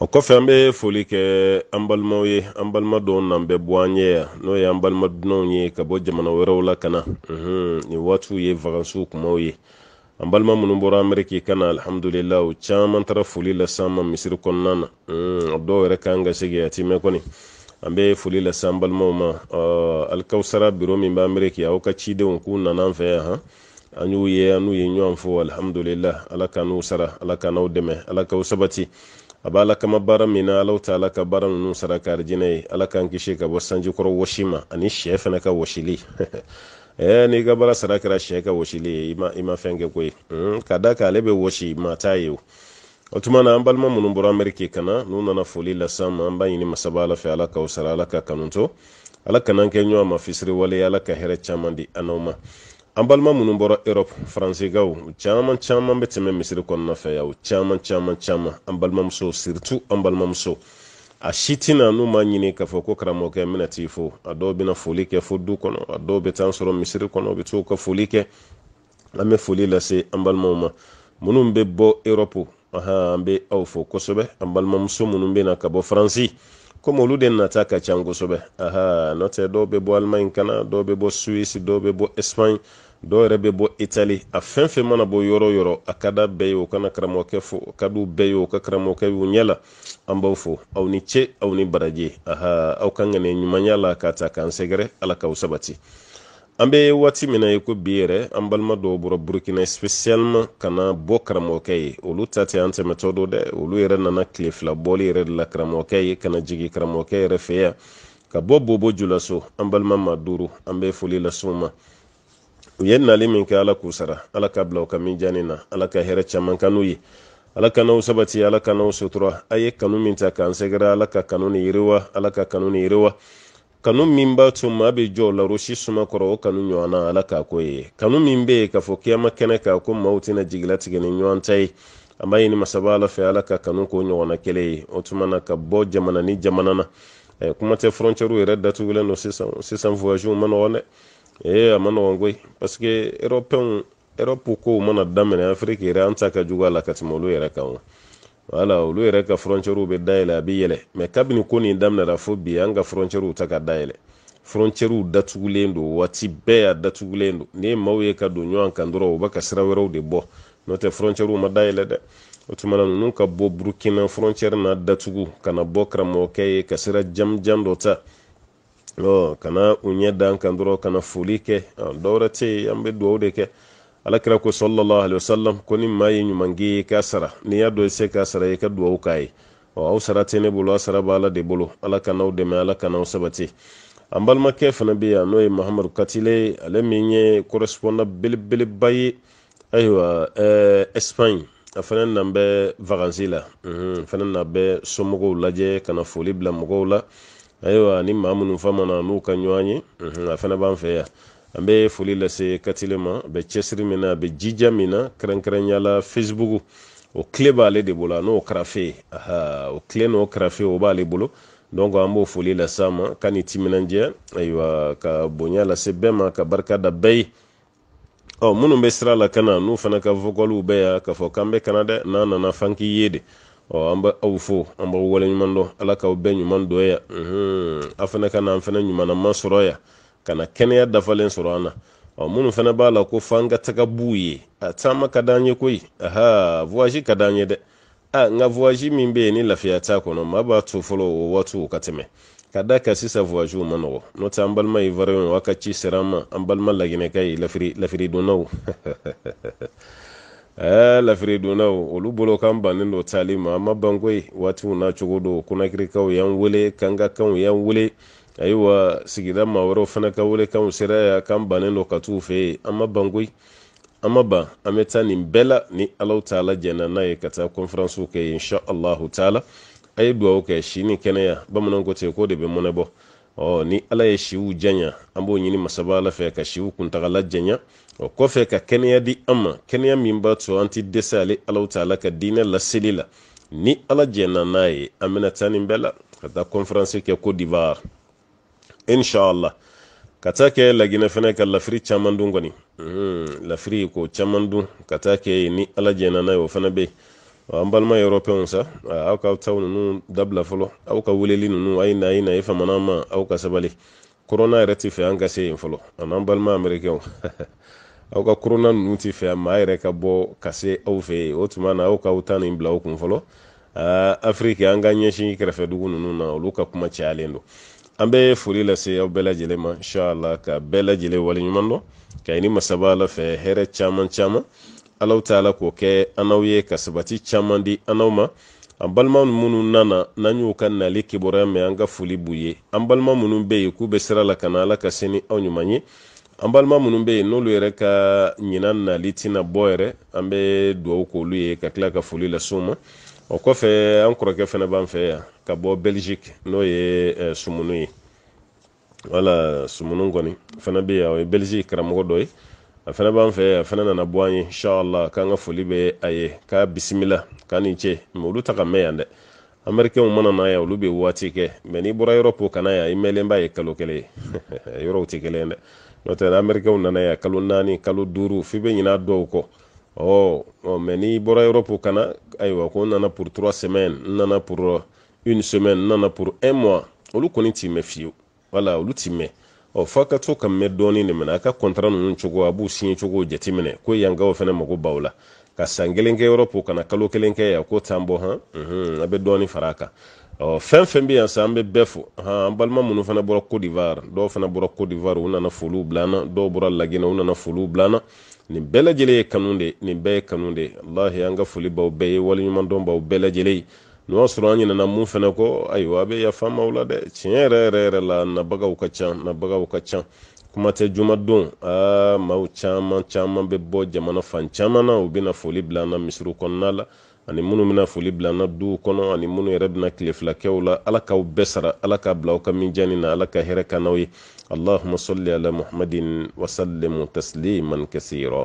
o kɔfɛ an be foli kɛ an balimaw ye an balima dɔw nan bɛ bɔ an yɛya n'o ye an balima dunaw ye ka bɔ jamana wɛrɛw la kana nin waatiw ye vagansiw kumaw ye mm -hmm. an balima minnu bɔra amɛriki ka na alhamdulila o caman taara foli lase ma misiri kɔnɔna na dɔw yɛrɛ kan ka segin a kɔni an bɛ foli lase balimaw ma alikawusara biro min bɛ amɛriki aw ka cidenw k'u nana an fɛ yan han an y'u ye an n'u ye ɲɔgɔn fo alhamdulila ala ka n'u sara ala ka n'aw dɛmɛ ala k'aw sabati a b'a la kama baara min na alaw ta ala ka baara ninnu sara k'arijinɛ ye ala k'an kisi ka bɔ sanjikɔrɔ wɔsi ma ani sɛ fana ka wɔsili ɛɛ eh, n'i ka baara sara kɛra siɲɛ ka wɔsili ye i ma fɛn kɛ koyi ka da kan ale bɛ wɔsi maa t'a ye o o tuma na an balima minnu bɔra amɛriki kana n'u nana foli las'an ma an b'a ɲini masaba ala fɛ ala k'aw sara ala ka kanu to ala kana kɛ ɲɔgɔn ma wale ala ka hɛrɛ caman di an n'aw ma an balima minnu bɔra erɔpu faransikaw caman caman bɛ tɛmɛ misiri kɔnɔna fɛ yan o caman caman caman an balimamuso siritu an balimamuso a si tina n'u ma ɲini k'a fɔ ko karamɔgɔkɛ n bɛna t'i fo a dɔw bena foli kɛ fo du kɔnɔ a dɔw be taa sɔrɔ misiri kɔnɔ be bɛ ka foli kɛ an be foli lase an balimaw ma minnu be bɔ erɔpu ahan an be aw fo kosɛbɛ an balimamuso minnu bena ka bɔ faransi komi olu de nata ka can kosɛbɛ ahan n'o tɛ dɔw bɛ bɔ alimaɲi kana dɔw be bɔ suwisi dɔw be bɔ ɛsipaɲi dɔw yɛrɛ bɛ bɔ itali a fɛn fɛn mana bɔ yɔrɔ o yɔrɔ a ka da bɛɛ ye o kana karamɔgɔkɛ fo a ka d'u bɛɛ ye o ka karamɔgɔkɛ y'u ɲɛ la an b'aw fo aw ni ce aw ni baraji aha aw ka ŋaniya ɲumanya la k'a ta k'an sɛgɛrɛ ala k'aw sabati an bɛ waati min na ye ko bi yɛrɛ an balima dɔw bɔra burukina ka na bɔ karamɔgɔkɛ ye olu ta tɛ an tɛmɛtɔ don dɛ olu yɛrɛ nana tile fila bɔli yɛrɛ de la karamɔgɔkɛ ye ka na jigi karamɔgɔkɛ yɛrɛ fɛ yan ka bɔ bobo julaso an balima maa duuru an bɛ foli las'u ma u ye nali min kɛ ala k'u sara ala ka bila u ka minjani na ala ka hɛrɛ caman ka n'u ye ala ka n'aw sabati ala ka sutura a ye kanu min ta k'an sɛgɛrɛ ala ka kanu ni yiriwa ala ka kanu ni yiriwa kanu min b'a to maa bɛ jɔ larosi suma kɔrɔ o kanu ɲɔgɔnna ala k'a ko ye kanu min bɛ yen k'a fɔ kiyama kɛnɛ kan ko maaw tɛna jigilatigɛ ni ɲɔgɔn ta ye an b'a ɲini masaba ala fɛ ala ka kanu k'o ɲɔgɔnna kelen ye o tuma na ka bɔ jamana ni jamana na kuma tɛ frontière yɛrɛ datugulen don sisan sisan voyage ma nɔgɔn dɛ ee a ma nɔgɔn koyi parsike erɔpɛnw erɔpu kow mana daminɛ afiriki yɛrɛ an ta ka jugu a la ka tɛmɛ olu yɛrɛ kan o wala olu yɛrɛ ka frontiɛriw bɛ dayɛlɛ a bɛ yɛlɛ mɛ kabini ko nin daminɛra fo bi an ka frontiɛriw ta ka dayɛlɛ frontiɛriw datugulen don waati bɛɛ a datugulen don ni ye ye ka don ɲɔgɔn kan dɔrɔn u bɛ ka sira wɛrɛw de bɔ n'o tɛ frontiɛriw ma dayɛlɛ dɛ o tuma na ninnu ka bɔ burukina frontiɛri n'a datugu ka na bɔ karamɔgɔkɛ ye ka sira jamujan dɔ ta kana uɲɛ dan kan dɔrɔ kana foli kɛ dɔwɛrɛ tɛ an be duwaw de kɛ ala kira ko salallahu alei wasalam ko ni ma ye ɲumangi ye ka sara ni y'a dɔ se ka sara ye ka duwaw k'a ye aw sara tɛ ne bolo a sara b'ala de bolo ala kanaw dɛmɛ ala kanaw sabati an balimakɛ fana be ya n'o ye mahamadu katile ale min ye korɛspondan belebeleba ye ayiwa e, espagne a fana nan bɛ vakansi la mhm, fana na bɛ somɔgɔw lajɛ kana foli bila mɔgɔw la ayiwa ni maa minnu famana n'u ka ɲɔgɔn ye a fana b'an fɛ yan an bɛ foli lase katile ma a bɛ cɛsiri min na a bɛ jija min na kɛrɛnkɛrɛnya la facebook o tile b'ale de bolo n'o karafe aha o tile n'o karafe o b'ale bolo donc an b'o foli lase a ma ka ni timinandiya ayiwa ka bonya lase bɛɛ ma ka barika da bɛɛ ye ɔ minnu bɛ sira la ka na n'u fana ka vocaliw bɛ yan k'a fɔ k'an bɛ kana dɛ n'a nana f'an k'i ye de an bɛ aw fo an b'aw waleɲuman dɔn ala k'aw bɛɛ ɲuman dɔ yan aw fana ka na an fana ɲumanama sɔrɔ yan ka na kɛnɛya dafalen sɔrɔ an na minnu fana b'a la ko f'an ka taga b'u ye a caman ka d'an ye koyi aha voyage ka d'an ye dɛ a nka voyage min bɛ yen ni lafiya t'a kɔnɔ maa b'a to fɔlɔ o waatiw ka tɛmɛ ka da kan sisan voyagew ma nɔgɔ n'o tɛ an balima ivoirien aw ka ci sera an ma an balima laginɛka ye lafiri lafiridonnaw Eh, lafiridonnaw olu bolo kan bannen dɔ tali ma an ma waatiw n'a cogo do kunakirikaw y'an wele kan kaw y'an wele ayiwa sigida ma wɛrɛw fana ka wele kanw sera ya kan bannen dɔ ka t'u fɛ yen an ma banko ye ban an bɛ ta nin bɛɛ la ni alaw taala jɛna n'a ye ka taa kɔnferansiw kɛ yen insha allahu taala a ye duwawu kɛ si ni kɛnɛya bamananw ko ten ko de bɛ mɔnɛ bɔ ɔ ni ala ye siw janya an b'o ɲini masaba ala fɛ ka siw kuntagala janya o kɔfɛ ka kɛnɛya di an ma kɛnɛya min b'a to an ti dɛsɛ ale alaw taala ka diinɛ laseli la ni ala jɛnna n'a ye an bɛna taa nin bɛɛ la ka taa konferansi kɛ cote d'ivoire inshallah ka taa kɛ laginɛ fɛnɛ ka lafiri caman dun kɔni lafiri ko caman dun ka taa kɛ ni ala jɛnna n'a ye o fana be yen an balima yɔrɔpɛnw sa aw ka taw ninnu dabila fɔlɔ aw ka weleli ninnu a na a na i famana ma aw ka sabali korona yɛrɛ tɛ fɛ an ka se yen fɔlɔ an'an balima amɛrikɛnw aw ka korona ninnu ti fɛ maa yɛrɛ ka bɔ ka se aw fɛ yen o tuma na aw k'aw ta nin bila aw kun fɔlɔ afiriki an ka ɲɛsin kɛrɛfɛ dugu ninnu na olu ka kuma cayalen don an bɛ foli lase aw bɛɛ lajɛlen ma inshallah ka bɛɛ lajɛlen waleɲuman dɔn ka ɲini masaba ala fɛ hɛrɛ caman caman alaw ta ala k'o kɛ anaw ye ka sabati caman di an ma an balima minnu nana n'an y'u ka nali kibaruya mɛn an ka foli b'u ye an balima minnu bɛ yen k'u be sira la ka na ala ka se ni aw ɲuman ye an balima minnu bɛ yen n'olu yɛrɛ ka ɲinan nali tɛna bɔ yɛrɛ an bɛ dugawu k'olu ye ka tila ka foli lase u ma o kɔfɛ an kɔrɔkɛ fana b'an fɛ yan ka bɔ belgique n'o ye eh, sumunu ye wala sumunu kɔni fana be yan o ye belgique karamɔgɔ dɔ ye a fana b'an fɛ a fana nana bɔ an ye inshallah k'an ka foli bɛ a ye k'a bisimila k'a ni ce mɛ olu ta ka mɛn yan dɛ amɛrikɛnw mana na yan olu bɛ waati kɛ mɛ n'i bɔra yɔrɔ po kana yan i mɛlen b'a ye kalo kelen ye yɔrɔw tɛ kelen dɛ n'o tɛ amɛrikɛnw nana yan kalo naani kalo duuru f'i bɛ ɲin'a dɔw kɔ ɔ mɛ n'i bɔra yɔrɔ po kana ayiwa ko n nana pour trois semaines n nana pour euh, une semaine n nana pour un mois olu kɔni t'i mɛn fiyewu wala olu t'i mɛn ɔ fa ka to ka mɛn dɔɔni de minɛ a ka kɔntara ninnu cogo a b'u siɲɛ cogo jateminɛ ko yankaw fana mago b'aw la ka san kelen kɛ yɔrɔ kana kalo kelen kɛ yan ko t'an bɔ han a bɛ dɔɔni fara a kan ɔ fɛn fɛn bɛ yan sa an bɛ bɛɛ fo han an balima minnu fana bɔra cote d'ivoire dɔw fana bɔra cote d'ivoire u nana foliw bila an na dɔw bɔra laginɛ u nana foliw bila an na nin bɛɛ lajɛlen ye kanu de nin bɛɛ ye kanu de alahi an ka foli b'aw bɛɛ ye waleɲuman dɔn b'aw bɛɛ lajɛlen ye n'o y'a sɔrɔ an ɲinɛna mun fɛnɛ kɔ ayiwa a be yafa la dɛ tiɲɛ yɛrɛ yɛrɛ yɛrɛ la nabagaw ka can nabagaw ka can kuma tɛ juma don aa maw caaman caman be bɔ jamana fan caman na u bena foli bila an na misiri kɔnɔna la ani minnu bena foli bilana an duw kɔnɔ ani minnu yɛrɛ bena tile la ala k'aw bɛɛ sara ala k'a bila aw ka minjani na ala ka hɛrɛ kanaw ye allahuma salli ala muhamadin wasalimu tasliman kasira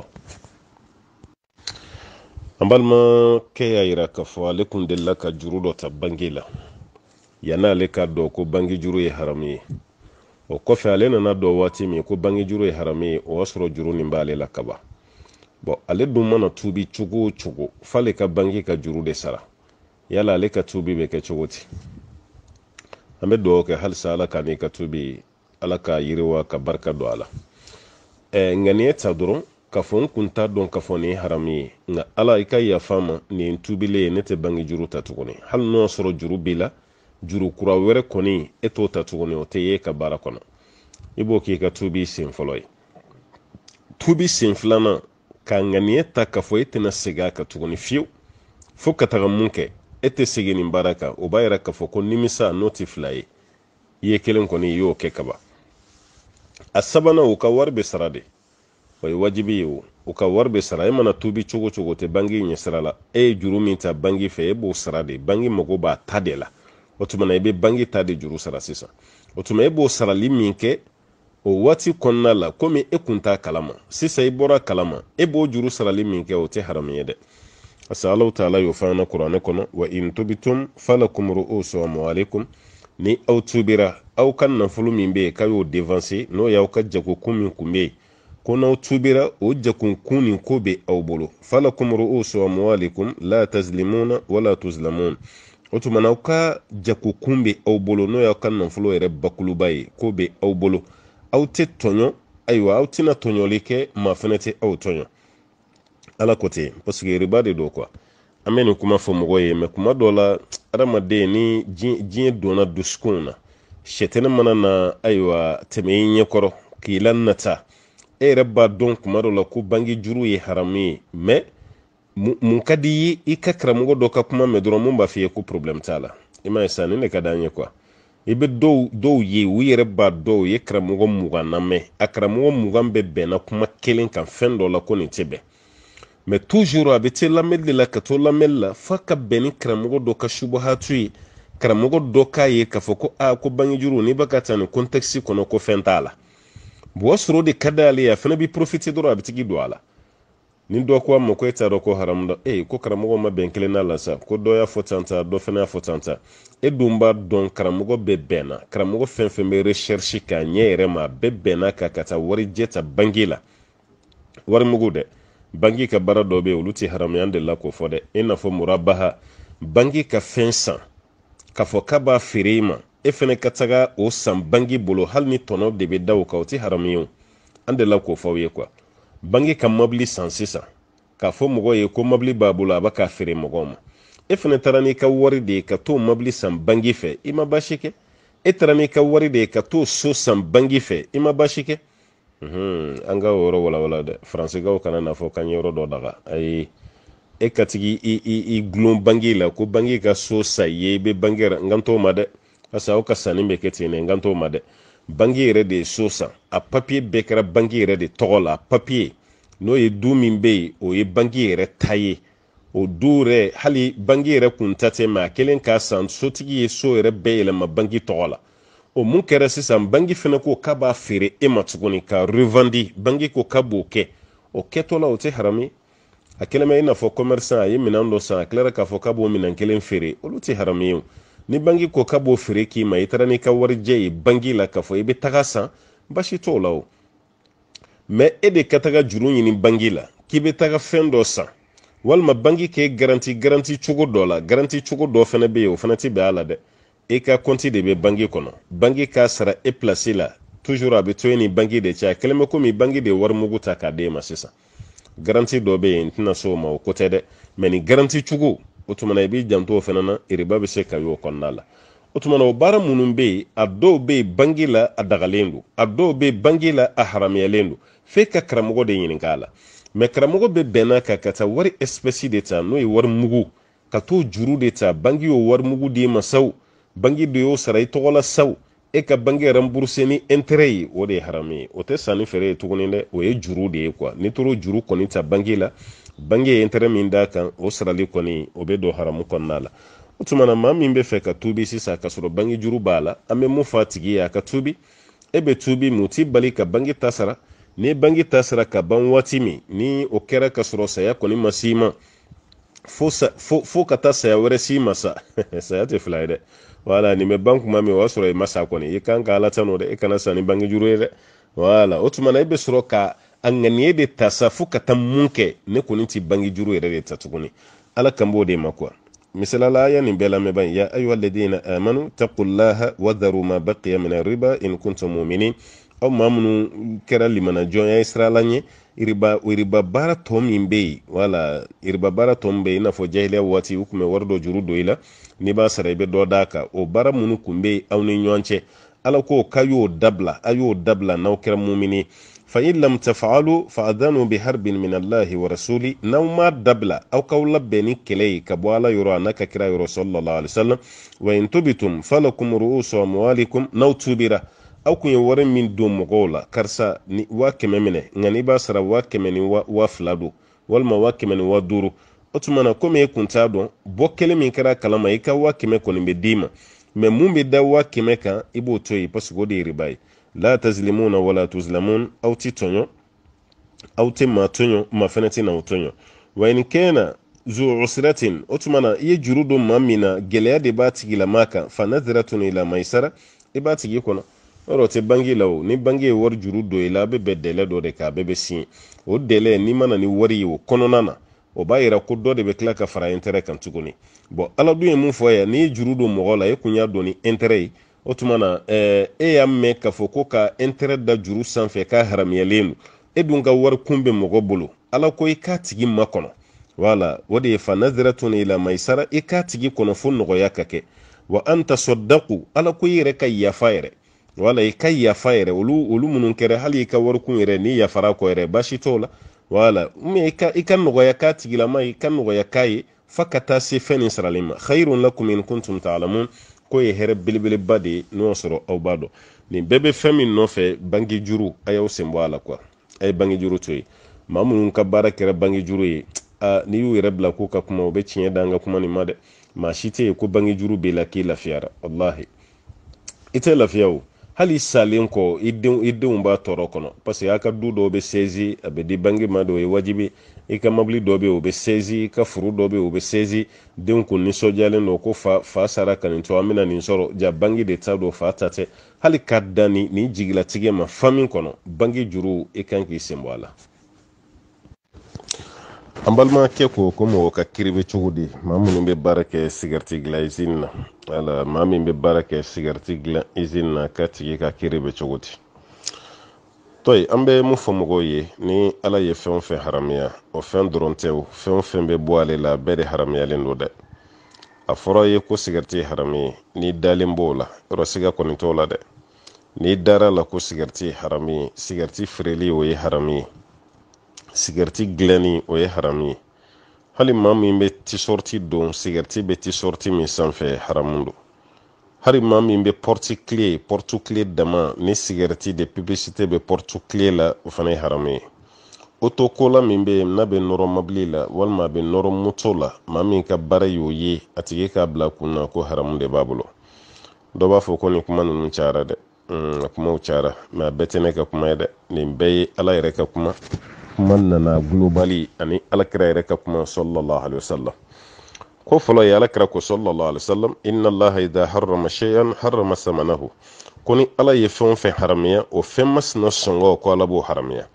an balimakɛ y'a yira k'a fɔ ale kun delila ka juru dɔ ta bange la yann'ale ka dɔ ko bange juru ye haramu ye o kɔfɛ ale nana dɔ waati min ko bange juru ye haramu ye o y'a sɔrɔ juru nin b'ale la kaban bɔn ale dun mana tuubi cogo o cogo f'ale ka bange ka juru de sara yala ale ka tuubi bɛ kɛ cogo di an bɛ dugawu kɛ halisa ala ka n'i ka tuubi ala ka yiriwa ka barika don a la ɛɛ eh, ŋaniya ta dɔrɔn kafon kun t'a dɔn k'a fɔ nin ye haramu ye nka ala i ka yafa ma nin tubile ye ne tɛ bange juru ta tuguni hali n'o y'a sɔrɔ juru b'i la juru kura wɛrɛ kɔni e t'o ta tuguni o tɛ ye ka baara kɔnɔ i b'o k'i ka tubi sen fɔlɔ ye tubi sen filanan ka ŋaniya ta k'a fɔ e tɛna segin a kan tuguni fiyewu fo ka taga mun kɛ e tɛ segin nin baara kan o b'a yira k'a fɔ ko nimisa n'o tɛ fila ye i ye kelen kɔni i y'o kɛ kaban a sabanan u ka wari bɛ sara de koye wajibi ye wo u ka wari be sara i mana tuubi cogo cogo tɛ bangi ɲɛ sira la e ye juru min ta bangi fɛ e b'o sara de bangi mago b'a ta de la o tumana i be bangi ta de juru sara sisan o tuma i e b'o sarali min kɛ o waati kɔnna la komi e kun t'a kalama sisan i bɔra kalama e b'o juru sarali min kɛ o tɛ haramuyɛ dɛ asa alahu taala y'o fana kuranɛ kɔnɔ wa in tubitum falakum ru'usu amwalikum ni aw tubira aw ka nafolo min be ye ka y'o devanse n'o y'aw ka jagokun min kun be ye ko n'aw tubira o jɛkunkun nin ko be aw bolo falakum ru'usu amwalikum la tazlimuna wala tuzlamun o tuma aw ka jɛkukun bɛ aw bolo n'o y'aw ka nafolo yɛrɛ bakuluba ye ko be aw bolo aw tɛ tɔɲɔ ayiwa aw tɛna tɔɲɔli kɛ ma fana tɛ aw tɔɲɔ ala kote ten paseke riba de do kuwa an kuma fɔ mɔgɔw ye mɛ kuma dɔ la adamaden ni jiɲɛ donna dusukun na sɛtɛnɛ mana na ayiwa tɛmɛ i ɲɛkɔrɔ k'i lanata e yɛrɛ b'a dɔn kuma dɔ la ko bange juru ye haramu ye mɛ mun ka di ye i ka karamɔgɔ dɔ ka kuma mɛn dɔrɔn mun b'a f'i ye ko problème t'a la i m'a ye sa nin de ka d'an ye quoi i bɛ dɔw dɔw ye u yɛrɛ b'a dɔw ye karamɔgɔ mugan lamɛn a karamɔgɔ mugan bɛ bɛnna kuma kelen kan fɛn dɔ la ko nin tɛ bɛn mɛ toujours a bɛ te lamɛnni de la ka to lamɛnni la f'a ka bɛn ni karamɔgɔ dɔ ka subahatu ye karamɔgɔ dɔ k'a ye k'a fɔ ko aa ko bange n'i bɛ ka ta nin contexte kɔnɔ ko fɛn t'a la bɔgɔ soro de ka d'ale ye a fana bɛ porofite dɔrɔn a bɛ tigi don a la ni dɔ ko a ma ko e t'a dɔn ko haramu dɔn ee ko karamɔgɔ ma bɛn kelen n'a la sa ko dɔ y'a fɔ tan tan dɔ fana y'a fɔ tan tan e dun b'a dɔn karamɔgɔ bɛɛ bɛnna karamɔgɔ fɛn fɛn bɛ recherche k'a ɲɛ yɛrɛ ma a bɛɛ bɛnna ka ka taa warijɛ ta bange la warimugu dɛ bange ka baara dɔ bɛ yen olu tɛ haramuya an delila k'o fɔ dɛ i n'a fɔ murabaha bange ka fɛn san k'a fɔ k'a b'a feere i ma e fɛnɛ ka taga o san bangi bolo hali ni tɔnɔ de be daw o kan o tɛ haramu ye an delila k'o fɔ ye kuwa bange ka mobili san sisan k'a fɔ mɔgɔ ye ko mobili b'a bolo a b'a k'a feere mɔgɔw ma e fɛnɛ taara n'i ka wari de ye ka t'o mobili san bange fɛ i ma baasi kɛ e taara n'i ka wari de ye ka t'o so san bange fɛ i ma baasi kɛ an ka o yɔrɔ walawala dɛ faransikaw kana n'a fɔ k'an yɔrɔ dɔ daga ayi e ka i i i la ko bange ka so sa ye i bɛ bange ra n kan ma dɛ asa aw ka sanni bɛ kɛ ten ne n t'o ma dɛ bange yɛrɛ de ye so san a papiye bɛɛ kɛra bange yɛrɛ de tɔgɔ la papiye n'o ye du min bɛ yen o ye bange yɛrɛ ta ye o du yɛrɛ hali bange yɛrɛ kun ta tɛ mɛ a kelen k'a san sotigi ye so yɛrɛ bɛɛ yɛlɛma bange tɔgɔ la o mun kɛra sisan bange fana ko k'a b'a feere e ma tuguni ka revandi bange ko k'a b'o kɛ o kɛtɔla o tɛ harami a kɛlen bɛ i n'a fɔ commerçant a ye minɛn dɔ san a tilara k'a fɔ k'a b'o minɛn kelen feere olu tɛ harami ye o ni bangi ko ka b'o feere k'i ma i taara n'i ka warijɛ ye bangi la k'a fɔ i bɛ taga san basi t'o la o mɛ e de ka taga juru ɲini bangi la k'i bɛ taga fɛn dɔ san walima bangi k'e garanti garanti cogo dɔ la garanti cogo dɔ fana bɛ yen o fana ti bɛn a la dɛ e ka kɔnti de bɛ bangi kɔnɔ bangi k'a sara e pilasi la tujur a bɛ to e ni bangi de cɛ a kɛlen bɛ komi bangi de wari ta k'a d'e ma sisan garanti dɔ bɛ yen n tɛna so o ma o ko dɛ mɛ nin garanti cogo o tumana i b'i janto o fana na iriba be se ka y'o kɔnɔna la o tuma o baara minnu bɛ yen a dɔw bɛ yen bange la a dagalen don a dɔw bɛ yen bange la a haramuyalen don f'e ka karamɔgɔ de ɲininka la mɛ karamɔgɔ bɛ bɛn n'a ka taa wari espèce de ta n'o ye wari ka t'o juru de ta bange y'o wari di e ma sawu bange de y'o sara i tɔgɔ sawu e ka bange rembourse ni intérêt ye o de ye haramu ye o tɛ sanni feere ye tuguni dɛ o ye juru de ye quoi n'i taara juru kɔni ta bange la bange ye ntɛrɛ min d'a kan o sarali kɔni o bɛ don haramu kɔnɔna la o tuma na maa min bɛ fɛ ka tubi sisa ka sɔrɔ bange juru b'a la an bɛ mun fɔ a tigi ye a ka tubi e bɛ tubi mun t'i bali ka bange ta sara ni bange ta sara ka ban waati min ni o kɛra ka sɔrɔ saya kɔni ma s'i ma fo sa fo fo ka taa saya wɛrɛ s'i ma sa saya tɛ fila ye dɛ wala ni bɛ ban kuma min o y'a sɔrɔ i ma sa kɔni i kan ka ala tanu dɛ e kana sa ni bange juru ye dɛ wala o tuma na e bɛ sɔrɔ ka a ŋaniya de ta sa fo ka taa mun kɛ ne kɔni ti bange juru yɛrɛ de ta tuguni ala kan b'o de ma kuwa misalala aya nin bɛɛ lamɛnban ya ayuha alladina amanu taqullaha wadharu ma baqiya min riba in kuntum muminin aw ma minnu kɛra limanajɔnya ye sirala ɲɛ iriba iriba baara tɔ min bɛ yen wala iriba baara tɔ min bɛ yen i n'a fɔ jahiliya waati u tun bɛ wari dɔ juru don i la n'i b'a sara i bɛ dɔ d'a kan o baara minnu tun bɛ yen aw ni ɲɔgɔn cɛ ala ko k'a y'o dabila a y'o dabila n'aw kɛra mumini ye فإن لم تفعلوا فأذنوا بحرب من الله ورسوله نوما دبلا أو قولا بني كلي كبوالا ka كرا يرو صلى الله عليه وسلم وإن تبتم فلكم رؤوس أموالكم نو تبرا aw kun ye wari min don mɔgɔw la karisa ni waa kɛmɛ minɛ nka n'i b'a sara waa kɛmɛ ni waa fila don walima waa kɛmɛ ni waa duuru o tuma na komi e kun t'a dɔn bɔ kelen min kɛra kalama i ka waa kɛmɛ kɔni bɛ d'i ma mɛ mun bɛ da waa kɛmɛ kan i b'o to yen paseke o de ye riba ye la tazlimuna wala tuzlamun aw ti tɔɲɔ aw tɛ maa tɔɲɔ maa fana tɛ o tɔɲɔ wa in kana zu usratin o tuma na i ye juru don maa min na gɛlɛya de b'a tigi kan fa nadiratun ila maisara i e b'a tigi kɔnɔ yɔrɔ tɛ bange la e o ni bange ye wari juru don i la a bɛ bɛn dɛlɛ dɔ de kan a bɛɛ bɛ sin o dɛlɛ n'i mana ni wari ye o kɔnɔna na o b'a yira ko dɔ de bɛ tila ka fara intérêt kan tuguni bon ala dun ye mun fɔ yan n'i ye juru don mɔgɔ la e kun y'a don ni intérêt ye o tuma na eh, e y'a mɛn k'a fɔ ko ka intɛrɛ da juru sanfɛ k'a haramuyalen don e dun ka warikun be bɛ mɔgɔ bolo ala ko i k'a tigi makɔnɔ wala o de ye fanazratun ila maisara i k'a tigi kɔnɔ fo nɔgɔya ka kɛ wa an tasaddaku ala ko i yɛrɛ ka yafa yɛrɛ wala i ka yafa yɛrɛ olu olu minnu kɛra hali i ka warikun yɛrɛ ni yafara kɔ yɛrɛ baasi t'o la wala i i ka nɔgɔya k'a tigilama i ka nɔgɔya k'a ye fa ka taa se fɛn nin sarali ma khayrun lakum in kuntum ta'lamun ko ye hɛrɛ belebeleba de ye n'o y'a sɔrɔ aw b'a dɔn nin bɛɛ bɛ fɛn min nɔfɛ bange juru a y'aw sen bɔ a la kuwa a ye bange juru to ye maa minnu ka baara kɛra bange juru ye aa n'i y'u yɛrɛ bila k'u ka kuma u bɛ tiɲɛ da an ka kuma nin ma dɛ maa si tɛ yen ko bange juru b'i la k'i lafiyara walahi i tɛ lafiya o hali salen kɔ i denw b'a tɔɔrɔ kɔnɔ que a ka du dɔw bɛ sezi a bɛ di bange ma dɔw ye wajibi i ka mobili dɔ be o be sezi i ka furu dɔ be o be sezi denw kun ninsɔjalen do ko fa, fa sara ka nin to an bena nin sɔrɔ ja bangi de ta do fa ta tɛ hali ka dan ni nin jigilatigɛ ma fami kɔnɔ bangi juru i kan k'i sen bɔ a la an balimakɛ ko ko mɔgɔ ka kiri be cogo di ma minnu be baara kɛ sigɛrɛti gila izini na ala ma min be baara kɛ sigɛrɛti gilan izini na ka tigi ka kiri be cogo di tɔyi an bɛ mun fɔ mɔgɔw ye ni ala ye fɛn o fɛn haramiya o fɛn dɔrɔn fɛn o fɛn bɛ bɔ ale la bɛɛ de haramiyalen don dɛ a fɔra ye ko sigɛriti ye harami ye n'i dalen b'o la yɔrɔ siga kɔni t'o la dɛ n'i dar'a la ko sigɛriti ye harami ye sigɛriti feereli o ye harami ye sigɛriti gilanni o ye harami ye hali ma min be tisɔriti don sigɛriti be tisɔriti min sanfɛ haramu don hari maa min bɛ pɔriti kile pɔrtu kile dama ni sigɛrɛti de pibisite bɛ pɔrtu kile la o fana ye haramu ye otokola min bɛ yen n'a bɛ nɔrɔ mobili la walima a bɛ nɔrɔ moto la maa min e ka baara y'o ye a tigi k'a bila kun na ko haramu de b'a bolo dɔ b'a fɔ ko nin kuma ninnu cayara dɛ a mm, kumaw cayara mɛ a bɛɛ tɛ ne ka kuma ye dɛ nin bɛɛ ye ala yɛrɛ ka kuma kuma nana gulobali ani alakira yɛrɛ ka kuma sɔlɔlɔ alayisalam ko fɔlɔ ye ala kira ko sɔlɔlɔ alisalam inna allaha idha harrama shay'an harrama samanahu ko ni ala ye fɛn o fɛn haramiya o fɛn masina sɔngɔ ko ala b'o haramiya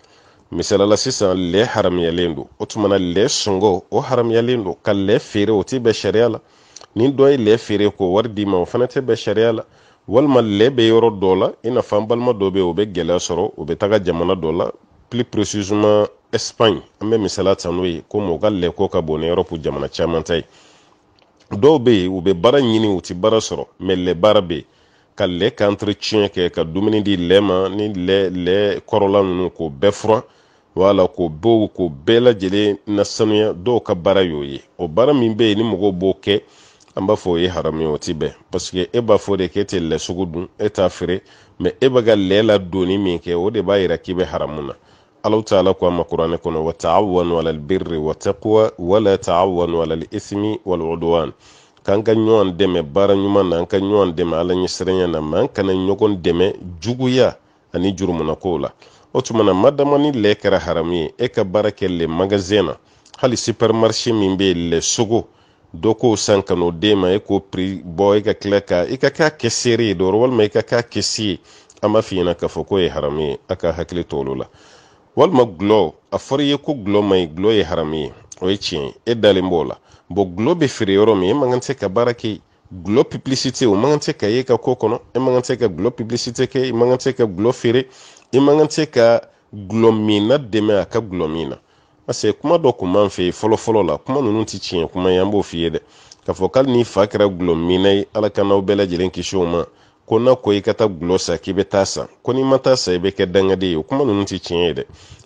misalala sisan lɛ haramiyalen don o tumana lɛ sɔngɔ o haramiyalen don ka lɛ feere o tɛ bɛn sariya la ni dɔ ye lɛ feere k'o wari d'i ma o fana tɛ bɛn sariya la walima lɛ bɛ yɔrɔ dɔ la i n'a fɔ an balima dɔ bɛ yen o bɛ gɛlɛya sɔrɔ o bɛ taga jamana dɔ la plus précisément Espagne an bɛ misaliya ta n'o ye komi o ka lɛko ka bon ni Europe jamana caman ta ye dɔw bɛ yen u be baara ɲini u tɛ baara sɔrɔ mɛ lɛ baara be ka lɛ ka antiretiyɛn kɛ ka dumuni di lɛ ma ni lɛ lɛ kɔrɔla nunu k'o bɛɛ furan wala k'o bɔ k'o bɛɛ lajɛlen na sanuya dɔw ka baara y'o ye o baara min bɛ yen ni mɔgɔw b'o kɛ an b'a fɔ o ye haramu o ti bɛn paseke e b'a fɔ de k'e tɛ lɛ sugu dun e t'a feere mɛ e bɛ ka lɛ ladonni min kɛ o de b'a yira k'i bɛ haramu na Allahu taala kwamba Qur'ani kono wataawanu ala albirri wattaqwa wala taawanu ala alismi waludwan k'an ka ɲɔgɔn dɛmɛ baara ɲuman na an ka ɲɔgɔn dɛmɛ ala ɲɛsiranya na ma an kana ɲɔgɔn dɛmɛ juguya ani jurumunakow la o tuma na madama ni lɛ kɛra haramu ye e ka baara kɛ lɛ magazin na hali supermarché min bɛ lɛ sogo dɔ k'o san ka n'o d'e ma e k'o prix bɔ e ka tila ka i ka k'a kɛ seere ye dɔ walima i ka k'a kɛsi ye an b'a f'i ɲɛna k'a fɔ k'o ye haramu ye a ka hakili to la walima gulɔ a fɔra i ye ko gulɔ man ɲi gulɔ ye haramu ye o ye tiɲɛ e dalen b'o la bɔn gulɔ bɛ feere yɔrɔ min e man kan tɛ ka baara kɛ gulɔ publicité o man kan tɛ ka ye ka ko kɔnɔ e man kan tɛ ka gulɔ publicité kɛ i e man kan tɛ ka gulɔ feere i man kan tɛ ka gulɔ min na dɛmɛ a ka gulɔ min na parce que kuma dɔ kun b'an fɛ yen fɔlɔfɔlɔ la kuma ninnu tɛ tiɲɛ kuma ye an b'o f'i ye dɛ k'a fɔ k'ali n'i fa kɛra gulɔ min na ye ala kana aw bɛɛ lajɛlen kisi o ma ko na ko i ka taa gulɔ san k'i bɛ taa san ko n'i ma taa san i bɛ kɛ dangaden ye o kuma ninnu tɛ tiɲɛ ye dɛ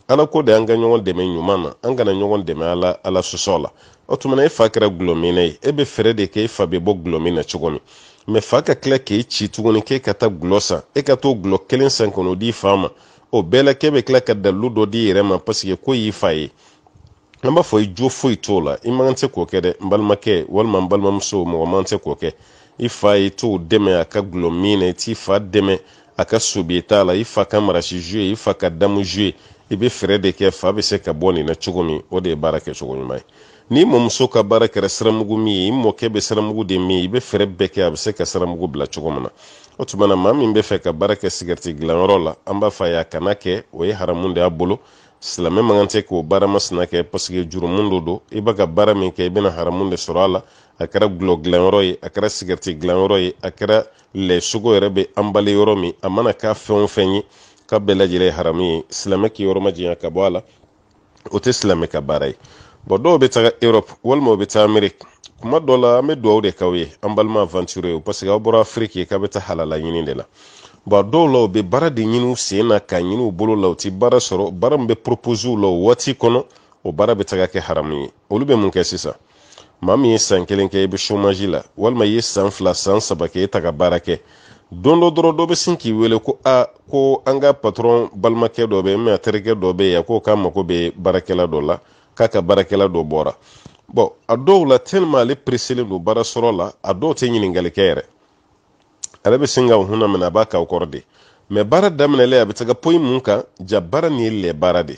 ala ko de an ka ɲɔgɔn dɛmɛ ɲuman na an kana ɲɔgɔn dɛmɛ ala ala sɔsɔ la o tuma na e fa kɛra gulɔmin ye e bɛ fɛɛrɛ de kɛ e fa bɛ bɔ gulɔmin na cogo min mɛ fa ka tila k'e ci tuguni k'e ka taa gulɔ san e ka t'o gulɔ kelen san kɔnɔ d'i fa ma o bɛɛ la k'e bɛ tila ka dalilu dɔ d'i yɛrɛ ma paseke ko y'i fa ye an b'a fɔ i jo foyi t'o la i man kan tɛ k'o kɛ dɛ n balimakɛ walima n balimamuso mɔgɔ man tɛ k'o kɛ i fa i t'o dɛmɛ a ka gulɔ min na i t'i fa dɛmɛ a ka sobieta la i fa ka marasi zuye i fa ka damu zuye i be fɛɛrɛ de kɛ fa be se ka bɔ nin cogo min o de ye baara kɛcogo ɲuman ye n'i mɔmuso ka baara kɛra siramugu min ye i mɔkɛ bɛ siramugu de min i be fɛɛrɛ bɛɛ kɛ a be se ka siramugu bila cogo min na o tuma na min be fɛ ka baara kɛ sigɛriti dilanyɔrɔ la an b'a fɔ y'a kana kɛ o ye haramu de y'a bolo silamɛ man kan tɛ k'o baara masina kɛ parsike jurumu do don i b'a ka baara min kɛ i bena haramu de sɔrɔ a la a kɛra gulɔ dilanyɔrɔ ye a kɛra sigɛriti dilanyɔrɔ ye a kɛra lɛsogo yɛrɛ bɛ anbale yɔrɔ min a mana k'a fɛn o fɛn ye ka bɛɛ lajɛlen haramu ye silamɛ k'i yɔrɔ majanya ka bɔ a la o tɛ silamɛ ka baara ye bɔn dɔw bɛ taga erɔpu walima u bɛ taa ameriki kuma dɔ la an bɛ dugawu de k'aw ye an balima avanture ye parce que aw bɔra afiriki k'a bɛ taa halala ɲini de la bɔn dɔw la u bɛ baara de ɲini u sen na k'a ɲini u bolo la u tɛ baara sɔrɔ baara min bɛ poropoziw la o waati kɔnɔ o baara bɛ taga kɛ haramu ye olu bɛ mun kɛ sisan ma min ye san kelen kɛ i be somaji la walima i ye san fila san saba kɛ i ta ka baara kɛ don dɔ dɔrɔn dɔ bɛ sin k'i wele ko a ko an ka patɔrɔn balimakɛ dɔ bɛ yen terikɛ dɔ be ya k'o ka mago be baarakɛla dɔ la k'a ka baarakɛla dɔ bɔra bɔn a dɔw la telima ale pereselen don baara sɔrɔ la a dɔw tɛ ɲininkali yɛrɛ ale bɛ sin ka hunna minɛ a b'a k'aw kɔrɔ de mɛ baara daminɛlen a bɛ taga poyi mun kan ja baara nin ye lɛ baara de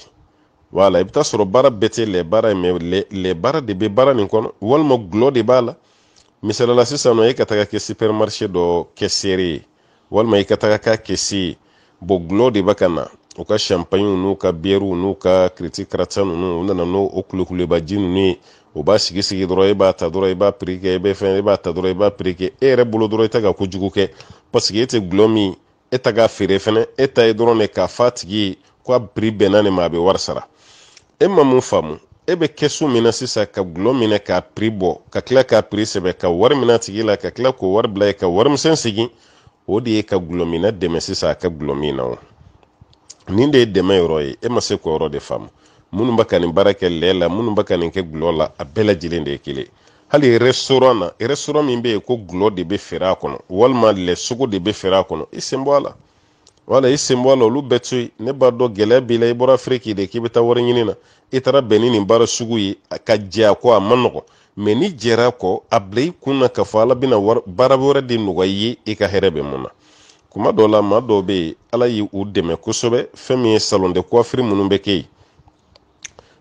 wala i bɛ sɔrɔ baara bɛɛ tɛ lɛ baara ye lɛ baara de bɛ baara nin kɔnɔ walima gulɔ de b'a la misalala sisan nɔ e ka taga kɛ supermarché dɔ kɛsɛre ye walima i ka taga k'a kɛse ye bɔn gulɔ de bɛ ka na u ka champagne n'u ka biɛriw n'u ka kiriti karata ninnu u nana n'o o kulukulubaji ninnu ye u b'a sigi sigi dɔrɔn e b'a ta dɔrɔn i b'a piri kɛ i bɛ fɛn e b'a ta dɔrɔn i b'a piri kɛ e yɛrɛ bolo dɔrɔn i tɛ ka kojugu kɛ parce e tɛ gulɔ min e ta k'a feere fɛnɛ e ta ye dɔrɔn de k'a f'a tigi ye ko piri bɛnna nin ma a bɛ wari sara e ma mun faamu e be kɛsu min na sisan ka gulɔ minɛ k'a piri bɔ ka tila k'a piri sɛbɛ ka wari minɛ tigi la ka tila k'o wari bila ye ka warimisɛn segin o de ye ka gulɔmina dɛmɛ sisan a ka gulɔmin na o nin de ye dɛmɛ yɔrɔ ye e ma se k'o yɔrɔ de faamu minnu bɛ ka nin baara kɛ lɛ la minnu bɛ ka nin kɛ gulɔ la a bɛɛ lajɛlen de ye kelen hali restaurant na restaurant min be yen ko gulɔ de be feere a kɔnɔ walima lɛ sogo de be feere a kɔnɔ i sen bɔ a la wala i sen bɔ a la olu bɛɛ to yen ne b'a dɔn gɛlɛya b'i la i bɔra afiriki de k'i bɛ taa wari ɲini na i taara bɛn ni nin baara sugu ye ka jɛ a kɔ a ma nɔgɔ mɛ n'i jɛra a kɔ a bila i kun na k'a fɔ ala bɛna baara wɛrɛ de nɔgɔya i ye i ka hɛrɛ bɛ mun na kuma dɔw la maa dɔw bɛ yen ala y'u dɛmɛ kosɛbɛ fɛn min ye salon de coiffure minnu bɛ kɛ yen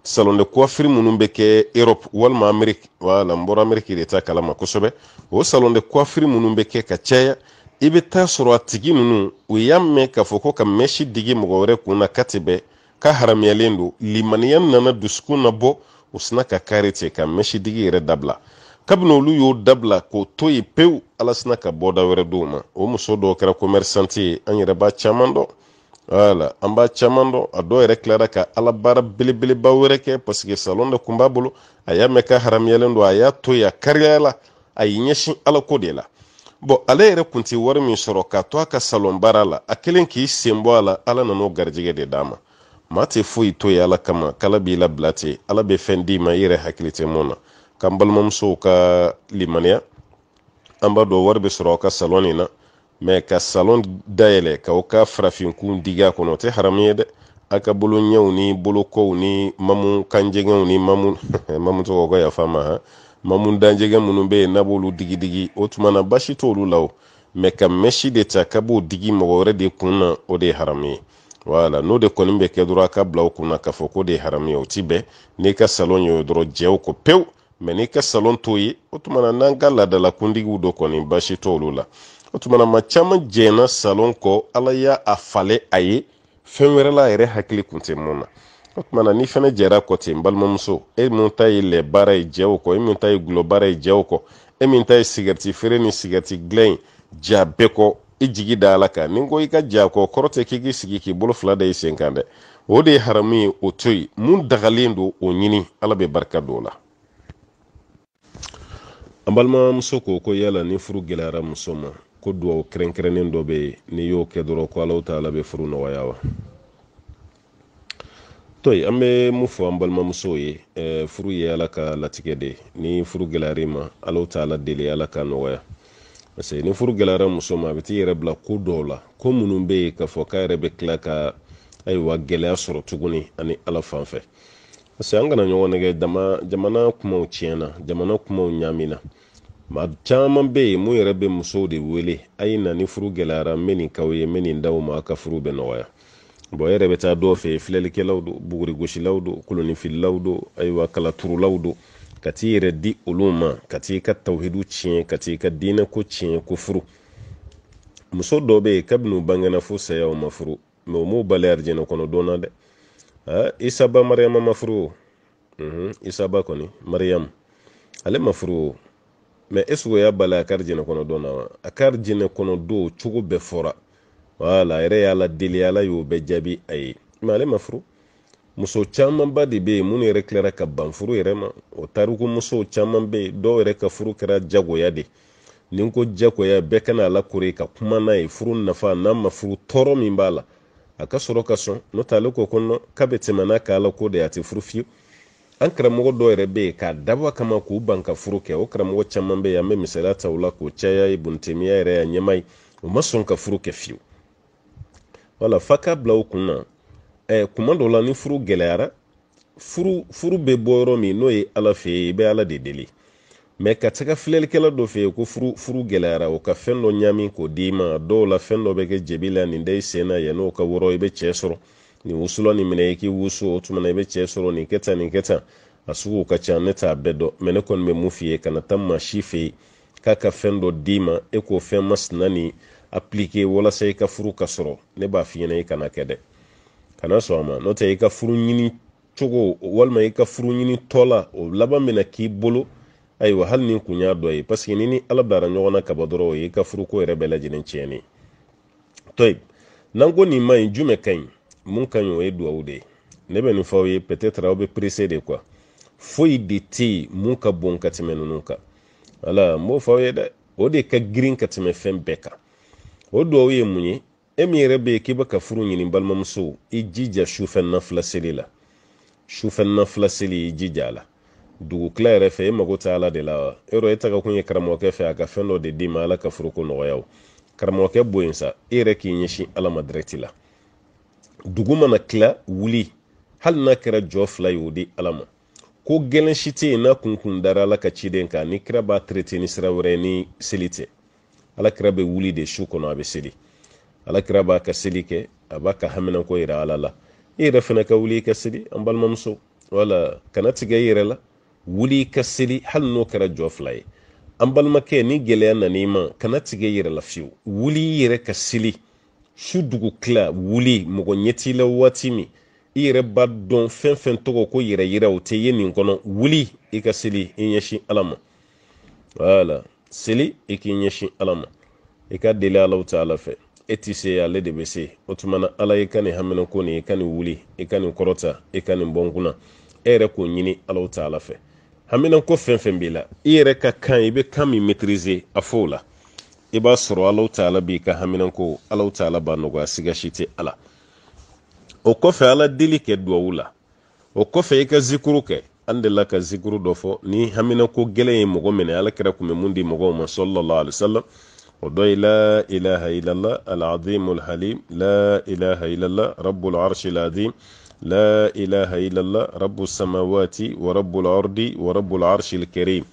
salon de coiffure minnu bɛ kɛ europe walima amérique wala n bɔra amérique de ta kalama kosɛbɛ o salon de coiffure minnu bɛ kɛ ka caya i bɛ taa sɔrɔ a tigi ninnu u y'a mɛn k'a fɔ ko ka mɛsi digi mɔgɔ wɛrɛ kun na ka tɛ ka haramuyalen don limaniya nana dusukun na bɔ u sina ka kare cɛ ka mɛsi digi yɛrɛ dabila kabini olu y'o dabila k'o to yen pewu ala sina ka bɔda wɛrɛ di ma o muso dɔw kɛra komɛrisante ye an yɛrɛ b'a caman dɔn wala an b'a caman dɔn a dɔw yɛrɛ tilara ka ala baara belebeleba wɛrɛ kɛ paseke salon de kun b'a bolo a y'a mɛn ka haramuyalen don a y'a to yen a kariyala a y'i ɲɛsin ala ko de la bɔn ale yɛrɛ kun tɛ wari min sɔrɔ k'a to a ka salon baara la a kelen k'i sen bɔ a la ala nan'o garijɛgɛ de d'a ma maa tɛ foyi to ye ala kama k'ala b'i labila ten ala bɛ fɛn d'i ma i yɛrɛ hakili tɛ mun na k'an balimamusow ka limaniya an b'a dɔn wari bɛ sɔrɔ aw ka salon nin na mɛ ka salon dayɛlɛ k'aw ka farafinkun digi a kɔnɔ o tɛ haramu ye dɛ a ka bolo ɲɛw ni bolo kow ni mamu kanjɛgɛw ni mamu mamu tɔgɔ ka yafa ma han mamu danjɛgɛ minnu bɛ yen n'a b'olu digidigi o tumana na basi t'olu la o mɛ ka mɛsi de ta ka b'o digi mɔgɔ wɛrɛ de kun na o de ye haramu ye wala n'o de kɔni bɛ kɛ dɔrɔn a ka bila o kun k'a fɔ ko de ye haramu ye o ti bɛn n'i ka salon ye o dɔrɔn jɛ kɔ pewu mɛ n'i ka salon t'o ye o tuma n'an ka laadalakuntigiw do kɔni basi t'olu la o tuma ma caman jɛnna salon kɔ ala y'a falen a ye fɛn wɛrɛla yɛrɛ hakili kun tɛ mun na o tumana n'i fɛnɛ jɛra kɔ ten n balimamuso e min ta ye lɛ baara ye jɛw kɔ e min ta ye gulɔ baara ye jɛw kɔ e min ta ye sigɛriti feere ni sigɛriti gilan ye ja bɛɛ kɔ i jigi da ala kan ni ko i ka ja kɔ kɔrɔ tɛ k'i k'i sigi k'i bolo fila da i sen kan dɛ o de ye haramu ye o to yen mun dagalen don o ɲini ala bɛ barika don o la an balimamuso ko ko yala ni furu gɛlɛyara muso ma ko duwawu kɛrɛnkɛrɛnnen dɔ bɛ yen n'i y'o kɛ dɔrɔn ko alaw ta ala bɛ furu nɔgɔya wa to yen an bɛ mun fɔ an balimamusow ye eh, furu ye ala ka latigɛ de ni furu gɛlɛyara ma ala ta ala deli ala ka nɔgɔya parce que ni furu gɛlɛyara muso ma a bɛ t'i yɛrɛ bila ko dɔw la ko minnu bɛ yen k'a fɔ k'a yɛrɛ bɛ tila ka ayiwa gɛlɛya sɔrɔ tuguni ani ala fan fɛ parce que an kana ɲɔgɔn nɛgɛ jamana kumaw tiɲɛna jamana kumaw ɲaamina ma caman bɛ yen mun yɛrɛ bɛ musow de wele a ye na ni furu gɛlɛyara n bɛ nin k'aw ye n bɛ nin d'aw ma a ka furu bɛ nɔgɔya bon yɛrɛ bɛ taa dɔw fɛ filɛlikɛlaw do bugurigosilaw do kolonifililaw do ayiwa kalaturulaw do ka t'i yɛrɛ di olu ma ka t'i ka tawhidu tiɲɛ ka t'i ka diinɛ ko tiɲɛ ko furu muso dɔw bɛ yen kabini u bangena fo sayaw ma furu mɛ u m'o bali arijɛnɛ kɔnɔ dɔɔna dɛ isaba mariyama ma furu o isaba kɔni mariyamu ale ma furu o mɛ ɛsike o y'a bali a ka arijɛnɛ kɔnɔ dɔɔna wa a ka arijɛnɛ kɔnɔ don cogo bɛɛ fɔra wala yɛrɛ y'a la deli ala y'o bɛɛ jaabi a ye mɛ ale ma furu muso camanba de bɛ yen minnu yɛrɛ tilara ka ban furu yɛrɛ ma o tariku musow caman bɛ yen dɔw yɛrɛ ka furu kɛra jagoya de ni ko jagoya bɛɛ kana a lakori ka kuma n'a ye furu nafa n'a ma furu tɔɔrɔ min b'a la a ka sɔrɔ ka sɔn n'o tɛ ale ko ko k'a bɛ tɛmɛ n'a ka ala ko de a tɛ furu fiyewu an karamɔgɔ dɔw yɛrɛ bɛ yen k'a dabɔ kama k'u ban ka furu kɛ o karamɔgɔ caman bɛ yen an bɛ misaliya ta o la k'o caya ye bonitemiya yɛrɛ y'a ɲɛma e ye o ma sɔn ka furu kɛ fiyewu wala fa k'a bila o kun na ɛ eh, kuma dɔw la ni furu gɛlɛyara furu furu bɛ bɔ yɔrɔ min n'o ye ala fɛ yen i bɛ ala de deli mɛ ka taga filɛlikɛla dɔ fɛ yen ko furu furu gɛlɛyara o ka fɛn dɔ ɲami k'o d'i ma dɔw la fɛn dɔ bɛ kɛ jeli la nin da i sen na yann'o ka wɔrɔ i bɛ cɛ sɔrɔ nin wusula nin minɛ i k'i wusu o tuma na i bɛ cɛ sɔrɔ nin kɛ tan nin kɛ tan a suguw ka ca ne t'a bɛɛ dɔn mɛ ne kɔni bɛ mun f'i ye kana taa maa si fɛ yen k'a ka fɛn dɔ d'i ma e k'o fɛn masina nin aplike walasa i ka furu ka sɔrɔ ne b'a f'i i kana kɛ dɛ kana sɔn a ma n'o tɛ i ka furu ɲini cogo walima i ka furu ɲini tɔ o laban bɛna k'i bolo ayiwa hali ni kun y'a dɔ ye paseke ni ni ala bilara ɲɔgɔn kaba dɔrɔn o ye ka furuko yɛrɛ bɛɛ lajɛlen tiɲɛnen toyi n'an ko nin man ɲi jumɛn ka ɲi mun ka ɲi o ye duwawu de ye ne bɛ nin fɔ ye peut-être aw bɛ pressé de quoi foyi de tɛ mun ka bon ka tɛmɛ ninnu kan wala n b'o fɔ ye dɛ o de ka girin ka tɛmɛ fɛn bɛɛ kan o duwawu ye mun ye e min yɛrɛ bɛ yen k'i bɛ ka furu ɲini balimamuso i jija sufɛ nafila seli la sufɛ nafila seli i jija a la dugukila yɛrɛ e mago tɛ ala de la wa yɔrɔ e taga kun ye karamɔgɔkɛ fɛ a ka fɛn dɔ de d'i ma ala ka furuko nɔgɔya o karamɔgɔkɛ bo yen sa e yɛrɛ k'i ɲɛsin ala ma dɛrɛti la dugu mana tila wuli hali n'a kɛra jɔ fila ye o di ala ma ko gɛlɛn si tɛ yen n'a kun kun dara ala ka ciden kan ni kira b'a ni sira wɛrɛ ni seli alakira bɛ wuli de su kɔnɔ a bɛ seli alakira b'a ka seli kɛ a b'a ka haminako yira ala la i yɛrɛ fana ka wuli i ka seli an balimamuso wala kana tigɛ i yɛrɛ la wuli i ka seli hali n'o kɛra jɔ fila ye an balimakɛ ni gɛlɛya nan'i ma kana tigɛ i yɛrɛ la fiyewu wuli i yɛrɛ ka seli su dugu tila wuli mɔgɔ ɲɛ la waati min i yɛrɛ b'a dɔn fɛn fɛn tɔgɔ ko yɛrɛ o tɛ ye nin kɔnɔ wuli i ka seli i ɲɛsin ala ma wala seli i k'i ɲɛsin ala ma i ka deli alaw ta ala fɛ e t'i se ale de be se o tumana ala i ka nin haminako ni i ka nin wuli i ka nin kɔrɔta i ka nin bɔn e yɛrɛ k'o ɲini alaw ta ala fɛ haminako fɛn fɛn b'i la i yɛrɛ ka kan i bɛ kan min maitrise a fɔ la i b'a sɔrɔ alaw ta ala b'i ka haminako alaw ta ala b'a nɔgɔya siga tɛ ala o kɔfɛ ala deli kɛ duwawu la o kɔfɛ i ka zikuru kɛ an delila ka zikuru dɔ fɔ ni haminako gɛlɛn ye mɔgɔ minɛ alakira kun bɛ mun di mɔgɔw ma sallallahu alaihi wasallam o dɔ ye la ilaha illallah al-azim al-halim la ilaha illallah rabbul arshi al-azim la ilaha illallah rabbu samawati wa rabbul ardi wa rabbul arshi al-karim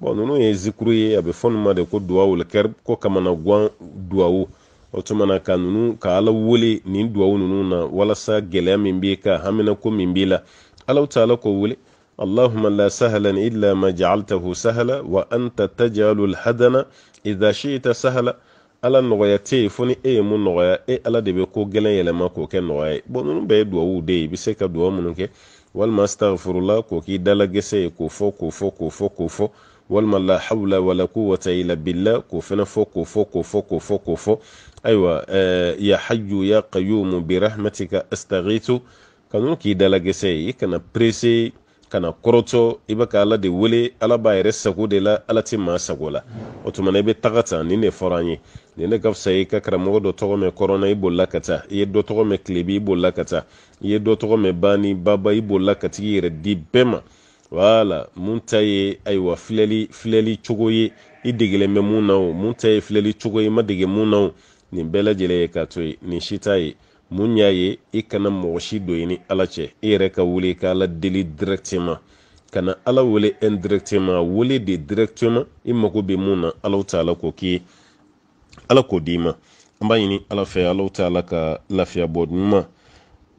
bon ninnu ye zikuru ye a bɛ fɔ nin ma de ko duwawul kɛr ko kamana guwan duwawu o tuma na ka ninnu ka ala wele nin duwawu ninnu na walasa gɛlɛya min b'i kan haminako min b'i la alaw taala ko wele اللهم لا سهلا إلا ما جعلته سهلا وأنت تجعل الحدن إذا شئت سهلا ala nɔgɔya tɛ yen fo ni e ye mun nɔgɔya e ala de bɛ ko gɛlɛn yɛlɛma k'o kɛ nɔgɔya ye bɔn ninnu bɛɛ ye duwawu de ye i bɛ se ka duwawu minnu kɛ walima astagfirula k'o k'i dala ye k'o fɔ k'o fɔ k'o fɔ k'o fɔ walima la hawla wala quwwata illa billah k'o fɛnɛ fɔ k'o fɔ k'o fɔ k'o fɔ k'o fɔ ayiwa ya hayyu ya qayyum bi rahmatika astaghitu ka k'i dala ye i kana perese ka na kɔrɔtɔ i bɛ ka ala de wele ala b'a yɛrɛ sago de la ala tɛ maa sago la o tuma na i bɛ taga tan nin de fɔra an ye nin de ka fisa i ka karamɔgɔ dɔ tɔgɔ mɛn kɔrɔnna i bolila ka taa i ye dɔ tɔgɔ mɛn kilebi i bolila ka taa i ye dɔ tɔgɔ mɛn bani baba i bolila ka t'i yɛrɛ di bɛɛ ma wala mun ta ye ayiwa filɛli filɛli cogo ye i degelen bɛ mun na o mun ta ye filɛli cogo ye i ma dege mun na o nin bɛɛ lajɛlen ye k'a to ye nin si t'a ye mun y'a ye i kana mɔgɔ si don i ni ala cɛ i yɛrɛ ka wele i ka ala deli directement ka ala wele indirectement wele de directement i mago bɛ mun na alaw ta k'o k'i ye ala k'o d'i ma an b'a ɲini ala fɛ alaw ta ka lafiya bɔ ɲuman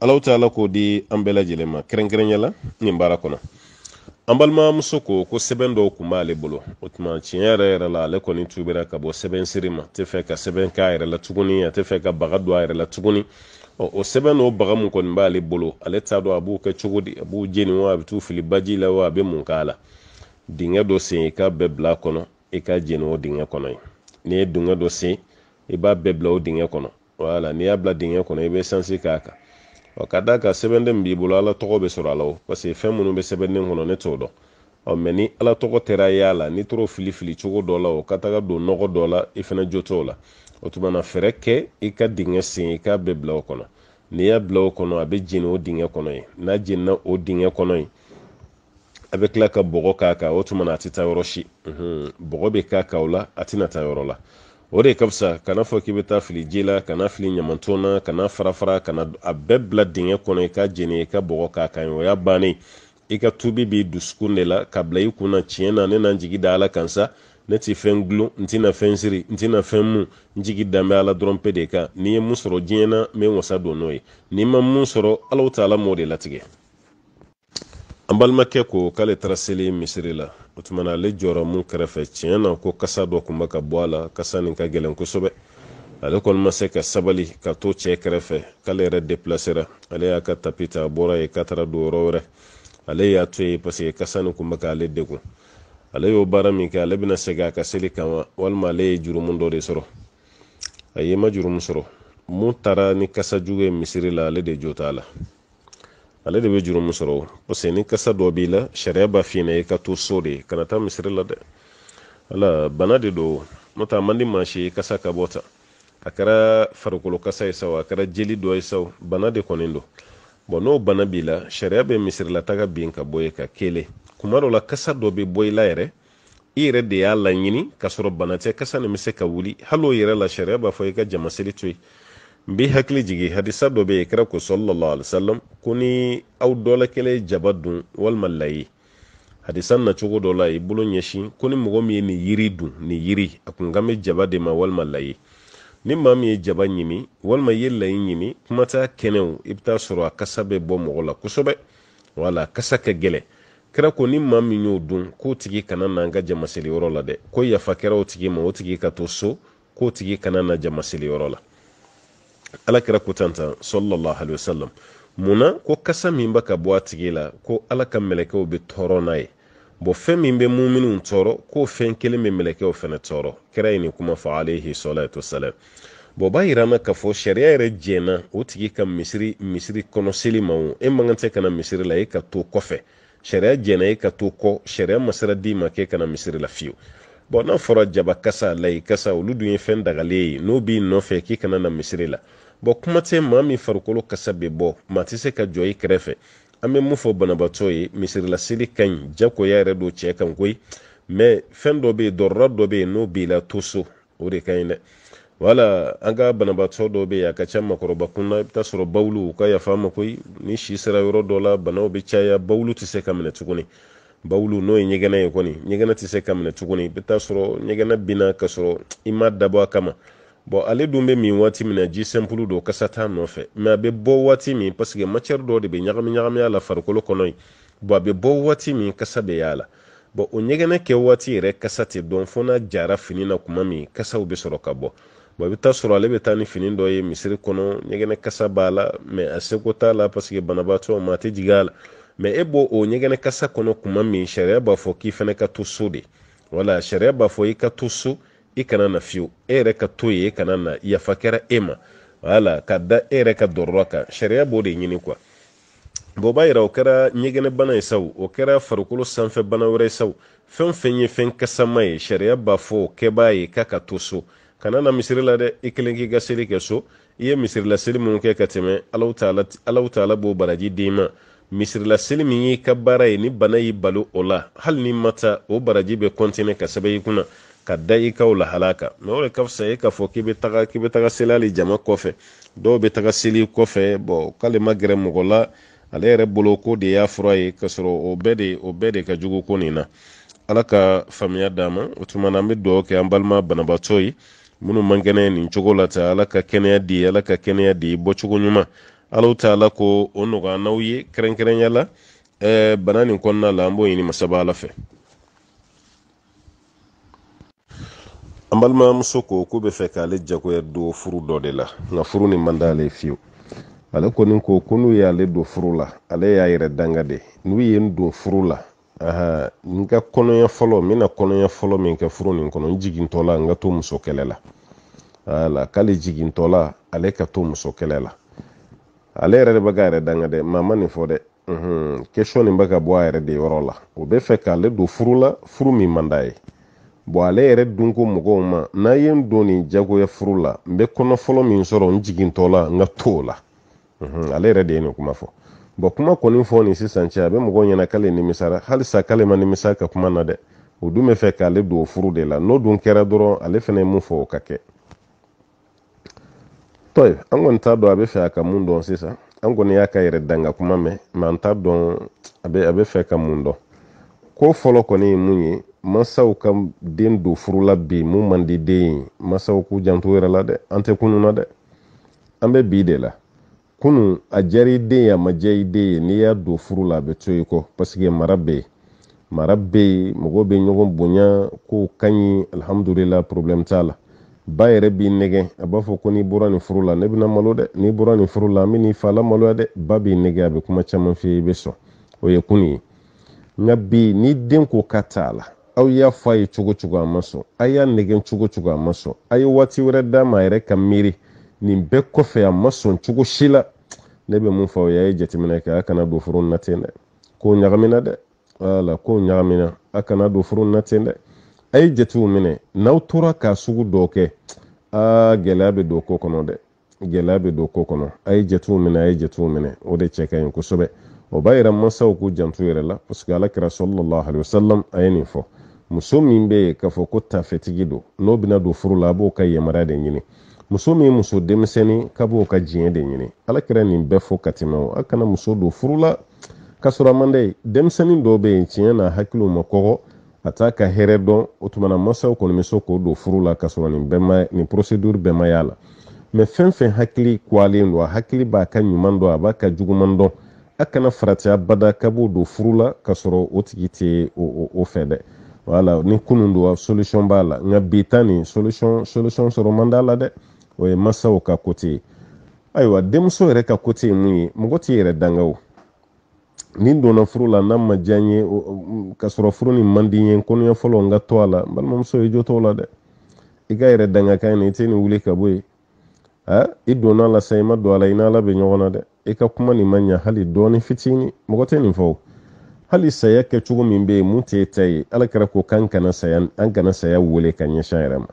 alaw ta k'o di an bɛɛ lajɛlen ma kɛrɛnkɛrɛnya nin baara kɔnɔ an balimamuso ko ko sɛbɛn dɔw kun b'ale bolo o tuma tiɲɛ yɛrɛ yɛrɛ la ale kɔni tubira ka bɔ sɛbɛn siri ma tɛ fɛ ka sɛbɛn k'a yɛrɛ la tuguni a tɛ fɛ ka baga don a yɛrɛ la tuguni o sɛbɛn n'o baga mun kɔni b'ale bolo ale t'a dɔn a b'o kɛ cogo di a b'u jeni wa a bɛ t'u fili baji la wa a bɛ mun k'a la dingɛ dɔ sen i k'a bɛɛ bila a kɔnɔ i ka jeni o dingɛ kɔnɔ ye n'i ye dingɛ dɔ sen i b'a bɛɛ bila o dingɛ kɔnɔ wala n'i y'a bila dingɛ kɔnɔ i bɛ sansi k'a kan ɔ ka d'a kan sɛbɛnden min b'i bolo ala tɔgɔ bɛ sɔrɔ a la o paseke fɛn minnu bɛ sɛbɛnden kɔnɔ ne t'o dɔn ɔ mɛ ni ala tɔgɔ tɛra y'a la n'i taara fili fili cogo dɔ la o ka taga don nɔgɔ dɔ la i e fana jo t'o la o tuma na fɛɛrɛ kɛ i ka dingɛ sen i k'a bɛɛ bila o kɔnɔ n'i y'a bila o kɔnɔ a bɛ jeni o dingɛ kɔnɔ ye n'a jenina o dingɛ kɔnɔ ye a bɛ tila ka bɔgɔ k'a kan o tuma a tɛ taa yɔrɔ si bɔgɔ bɛ k'a kan o la a tɛna taa yɔrɔ la o de ka fisa kana fɔ k'i bɛ taa fili ji la kana fili ɲamanton na kana fara kana a bɛɛ bila dingɛ kɔnɔ i ka jeni i ka bɔgɔ k'a kan o y'a bannen i ka tubi b'i dusukun de la ka bila i kunna tiɲɛ na ne na n jigi da ala kan sa ne tɛ fɛn gulon n tɛna fɛn siri n tɛna fɛn mun n jigi danbe ala dɔrɔn pe de kan n'i ye mun sɔrɔ diɲɛ na n bɛ wasa don n'o ye n'i ma mun sɔrɔ alaw ta ala m'o de latigɛ an balimakɛ ko k'ale taara seli misiri la o tuma na ale jɔra mun kɛrɛfɛ tiɲɛ na ko kasa dɔ tun bɛ ka bɔ a la kasa nin ka gɛlɛn kosɛbɛ ale kɔni ma se ka sabali ka to cɛ kɛrɛfɛ k'ale yɛrɛ deplasera ale y'a ka tapi ta a bɔra yen k'a taara don yɔrɔ wɛrɛ ale y'a to yen paseke kasa nin tun bɛ k'ale degun ale y'o baara min kɛ ale bena segin a ka seli kama walima ale ye jurumu dɔ de sɔrɔ a ye ma jurumu sɔrɔ mun taara ni kasa jugu ye misiri la ale de jo la ale de bɛ jurumu sɔrɔ parce ni kasa dɔ b'i la sariya b'a f'i i ka to so de kana taa misiri la dɛ wala bana de don n'o a man di maa kasa ka bɔ tan a kɛra farikolo kasa ye sa a kɛra jeli dɔ ye sa bana de kɔni don n'o bana b'i la sariya bɛ misirilataga bin ka bɔ ye ka kelen kuma dɔ la kasa dɔ be bɔ i la yɛrɛ i yɛrɛ de y'a laɲini ka sɔrɔ bana tɛ kasa nin bɛ se ka wuli hali o yɛrɛ la sariya b'a fɔ i ka jamaseli to yen n b'i hakili jigi hadisa dɔ bɛ yen kira ko sɔlɔlɔ alisalam ko ni aw dɔ jaba dun walima layi hadisa nacogo dɔ la i bolo ɲɛsin ko ni mɔgɔ min ye nin yiri dun nin yiri a kun kan bɛ jaba de ma walima layi ni maa min ye jaba ɲimi walima i ye layi ɲimi kuma t'a kɛnɛw i bɛ taa sɔrɔ a kasa bɛ bɔ mɔgɔ la kosɛbɛ wala kasa ka gɛlɛn kira ko ni maa min y'o dun k'o tigi kana na an ka jamaseliyɔrɔ la dɛ ko yafa kɛra o tigi ma o tigi ka to so k'o tigi kana na jamaseliyɔrɔ la ala kira ko tan tan sallallahu alaihi wasallam munna ko kasa min bɛ ka bɔ a tigi la ko ala ka mɛlɛkɛw bɛ tɔɔrɔ n'a ye bon fɛn min bɛ muminu tɔɔrɔ k'o fɛn kelen bɛ mɛlɛkɛw fana tɔɔrɔ kira ye nin kuma fɔ alehi salatu wasalam bon o b'a yira an na k'a fɔ sariya yɛrɛ jɛnna o tigi ka misiri misiri kɔnɔ seli ma o e man kan tɛ ka na misiri la e ka to kɔfɛ sariya jɛna e ka to kɔ sariya ma sira d'i ma k'e kana misiri la fiyewu bɔn n'a fɔra jaba kasa layi kasa olu dun ye fɛn dagalen ye n'o b'i nɔfɛ k'i kana na misiri la bɔn kuma tɛ maa min farikolo kasa bɛ bɔ maa tɛ se ka jɔ i kɛrɛfɛ an bɛ mun fɔ banabaatɔ ye misirilaseli ka ɲi jagoya yɛrɛ don cɛ kan koyi mɛ fɛn dɔ bɛ yen dɔrɔra dɔ bɛ yen n'o b'i la to so o de ka ɲi dɛ wala an ka banabaatɔ dɔ be yen a ka ca makɔrɔba kunda i bɛ taa sɔrɔ bawulu ka yafa ma koyi ni si sera yɔrɔ dɔ la banaw bɛ caya bawulu tɛ se ka minɛ tuguni bawulu n'o ye ɲɛgɛnɛ ye kɔni ɲɛgɛnɛ tɛ se ka minɛ tuguni i bɛ sɔrɔ ɲɛgɛnɛ bina ka sɔrɔ i ma dabɔ a kama bɔn ale dun bɛ min waati min ji sɛnpulu don kasa t'a nɔfɛ mɛ a bɛ bɔ waati min paseke matiɛri dɔ de bɛ ɲagami ɲagami la farikolo kɔnɔ yen bɔn a bɛ bɔ waati min kasa bɛ y'a la bɔn o ɲɛgɛnɛ kɛ waati yɛrɛ kasa tɛ dɔn fo n'a jara fini na kuma min kasaw bɛ sɔrɔ ka bɔ i bɛ taa sɔrɔ ale bɛ taa ni fini dɔ ye misiri kɔnɔ ɲɛgɛn kasa b'a la a seko t'a la paseke banabaatɔ ma a tɛ jigin a la mɛ e b'o o ɲɛgɛn kasa kɔnɔ kuma min sariya b'a fɔ k'i fana ka to so de wala sariya b'a fɔ i ka to so i kana na fiyewu e yɛrɛ ka to yen e kana na yafa kɛra e ma wala ka da e yɛrɛ ka dɔrɔra kan sariya b'o de ɲini kuwa bɔn b'a yira o kɛra ɲɛgɛnɛ bana ye sawu o kɛra farikolo sanfɛ bana wɛrɛ ye sawu fɛn fɛn ye fɛn kasama ye sariya b'a fɔ o kɛbaa ye k'a ka to so kana na misiri la dɛ i kelen k'i ka seli kɛ so i ye misirilaseli minnu kɛ ka tɛmɛ alaw taala b'o baraji d'i ma misirilaseli min y'i ka baara ye ni bana y'i balo o la hali ni ma o baraji bɛ kɔntine ka sɛbɛ i kunna ka da i ka lahala kan mɛ o de ka fisa e k'a fɔ k'i bɛ taga k'i bɛ taga seli hali jama kɔfɛ dɔw bɛ taga seli kɔfɛ bɔn k'ale ma gɛrɛ mɔgɔ la ale yɛrɛ bolo ko de y'a fura ye k'a sɔrɔ o bɛɛ de o bɛɛ de ka jugu ko nin na ala ka faamuya d'an ma o tuma an be dugawu kɛ an balima banabaatɔ ye minnu man kɛnɛ nin cogo la ta ala ka kɛnɛya di ala ka kɛnɛya di bɔcogo ɲuman alaw ta ala ko o nɔgɔya n'aw ye kɛrɛnkɛrɛnya la ɛɛ e, bana nin kɔnɔna la an b'o ɲini masaba ala fɛ an balimamuso ko k'u bɛ fɛ k'ale jagoya don furu dɔ de la nka furu nin man d'ale ye fiyewu ale kɔni ko ko n'u y'ale don furu la ale y'a yɛrɛ danga de n'u ye n don furu la aha n ka kɔnɔɲɛ fɔlɔ n bɛna kɔnɔɲɛ fɔlɔ min kɛ furu nin kɔnɔ n jigintɔla n ka to muso kɛlɛ la wala k'ale jigintɔla ale ka to muso kɛlɛ la ale yɛrɛ de bɛ k'a yɛrɛ danga dɛ maa ma nin fɔ dɛ question nin bɛ ka bɔ a yɛrɛ de yɔrɔ la o bɛ fɛ k'ale don furu la furu min man d'a ye ale yɛrɛ dun ko mɔgɔw ma n'a ye n don nin diyagoya furu la n bɛ kɔnɔ fɔlɔ min sɔrɔ n jigintɔla n ka to o la ale yɛrɛ de ye nin kuma fɔ bɔn kuma kɔni fɔ nin sisan cɛ a bɛ mɔgɔw ɲɛna k'ale nimisara halisa k'ale ma nimisa ka kuma na dɛ o dun bɛ fɛ k'ale don furu de la n'o dun kɛra dɔrɔn ale fana ye mun fɔ o ka kɛ tɔyi an kɔni t'a dɔn a bɛ fɛ a ka mun dɔn sisan an kɔni y'a ka yɛrɛ danga kuma mɛn mɛ an t'a dɔn a bɛ a bɛ fɛ ka mun dɔn ko fɔlɔ kɔni ye mun ye masaw ka den don furu la bi mun man di den ye masaw k'u janto yɛrɛ la dɛ an tɛ kunun na dɛ an bɛ bi de la kunu a diyara i den ye a ma diya i den ye n'i y'a don furu la a bɛ to i kɔ paseke mara bɛ yen mara bɛ yen mɔgɔw bɛ ɲɔgɔn bonya kow ka ɲi alihamudulila porobilɛmu t'a la ba yɛrɛ b'i nɛgɛ a b'a fɔ ko n'i bɔra nin furu la ne bɛna malo dɛ n'i bɔra nin furu la n bɛ n'i fa la dɛ ba b'i nɛgɛ a bɛ kuma caman f'i ye i bɛ sɔn o ye kunun ye nka bi ni den ko ka t'a la aw y'a fɔ a ye cogo cogo a ma sɔn a y'a nɛgɛ cogo cogo a ma sɔn a ye waati wɛrɛ d'a ma a yɛrɛ ka miiri nin bɛɛ kɔfɛ a ma sɔn cogo si la ne bɛ mun fɔ o ye a ye jateminɛ kɛ a kana don furu na ten dɛ ko ɲagamina dɛ wala ko ɲagamina a kana don furu na ten dɛ a ye jatew minɛ n'aw tora k'a sugu dɔ kɛ aa gɛlɛya bɛ don ko kɔnɔ dɛ gɛlɛya bɛ don ko kɔnɔ a ye jatew minɛ a ye jatew minɛ o de cɛ ka ɲi kosɛbɛ o b'a yira masaw k'u janto yɛrɛ la parce que alakira sɔlɔlɔ aliwasalam a ye nin fɔ muso min bɛ yen k'a fɔ ko tafetigi don n'o bɛna don furu la a b'o ka yamaruya de ɲini muso min muso denmisɛnnin ka b'o ka diɲɛ de ɲini alakira nin bɛɛ fɔ ka tɛmɛ o a kana muso don furu ka sɔrɔ a man d'a ye denmisɛnnin dɔw bɛ yen tiɲɛ na hakiliw ma kɔgɔ a t'a ka hɛrɛ dɔn o tuma na kɔni bɛ se k'o don furu la ka sɔrɔ nin bɛɛ ma nin porosiduru bɛɛ ma y'a la mɛ fɛn fɛn hakili kuwalen don a hakili b'a ka ɲuman dɔn a b'a ka juguman dɔn a kana farati abada ka b'o don furu la ka sɔrɔ o tigi tɛ o fɛ dɛ wala ni kunun don a b'a la nka bi ta nin sɔrɔ man d'a la dɛ o ye masaw ka kote ye ayiwa denmuso yɛrɛ ka kote ye mun ye mɔgɔ t'i yɛrɛ danga o ni donna furu la n'a ma diya n ye k'a sɔrɔ furu ni man di n ye n kɔnɔɲɛ fɔlɔ n ka to a la n balimamuso i jo t'o la dɛ i ka yɛrɛ danga kan nin i tɛ nin wuli ka bɔ yen i donna la sa i ma don a la i n'ala bɛ ɲɔgɔn na dɛ i ka kuma nin ma ɲa hali dɔɔni fitini mɔgɔ tɛ nin fɔ hali saya kɛ cogo min bɛ yen mun t'e ta ye ala kɛra ko k'an kana saya an kana saya wele ka ɲɛsin an yɛrɛ ma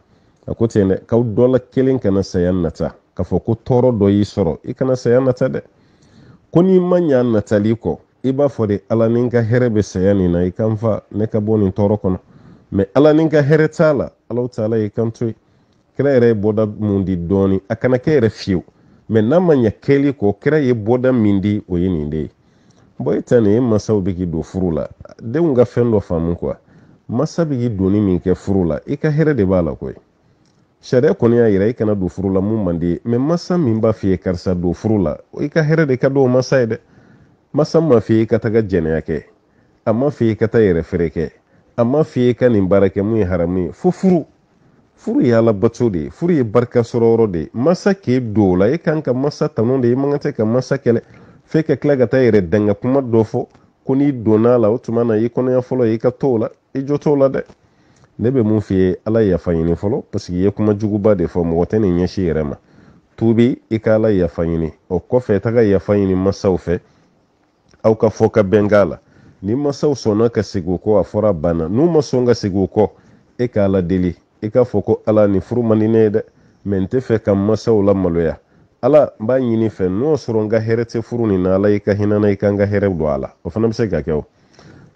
a ko ten dɛ kaw dɔ la kelen kana saya nata k'a fɔ ko tɔɔrɔ dɔ y'i sɔrɔ i kana saya nata dɛ ko n'i ma ɲa natali kɔ i b'a fɔ de ala ni n ka hɛrɛ bɛ saya nin na i ka n fa ne ka bɔ nin tɔɔrɔ kɔnɔ mɛ ala ni n ka hɛrɛ t'a la alaw taala y'i kan to yen kira yɛrɛ ye bɔda mun di dɔɔni a kana kɛ yɛrɛ fiyewu mɛ n'a ma ɲa kɛli kɔ kira ye bɔda min di o ye nin de ye bɔn e ta nin e masaw bɛ k'i don furu la denw ka fɛn dɔ faamu kuwa masa bɛ k'i donni min kɛ furu la i ka hɛrɛ de b'a la koyi sariya kɔni y'a yira i kana don furu la mun man di mɛ masa min b'a f'i karisa don furu la i ka hɛrɛ de ka do o masa ye dɛ masa ma f'i ye ka taga jɛnɛya kɛ a ma f'i ye ka taa yɛrɛ fɛrɛ kɛ a ma f'i ye ka nin baara kɛ mun ye haramu ye fo furu furu ye alabato de ye furu ye barika sɔrɔyɔrɔ de ye masa k'e don o la e kan ka masa tanu de i man ka tɛ ka masa kɛlɛ f'e ka tila e e ka taa yɛrɛ danga kuma dɔ fɔ ko n'i donn'a la o tuma na i kɔnɔya fɔlɔ ye i ka to la i jo t'o la dɛ ne bɛ mun f'i ala yafa ɲini fɔlɔ paseke i ye kuma juguba de fɔ mɔgɔ tɛ nin ɲɛsin yɛrɛ ma tubi i ka ala yafa ɲini o kɔfɛ taga yafa ɲini masaw fɛ aw ka fɔ ka bɛn k'a la ni masaw sɔnna ka segi o kɔ a fɔra banna n'u ma sɔn ka segi o kɔ e ka ala deli i k'a fɔ ko ala ni furu man ne ye dɛ mɛ n tɛ fɛ ka masaw la maloya ala n b'a ɲini fɛ n'o sɔrɔ n ka hɛrɛ tɛ furu ni na ala i ka hinɛ na i ka n ka hɛrɛ don a la o fana bɛ se ka kɛ o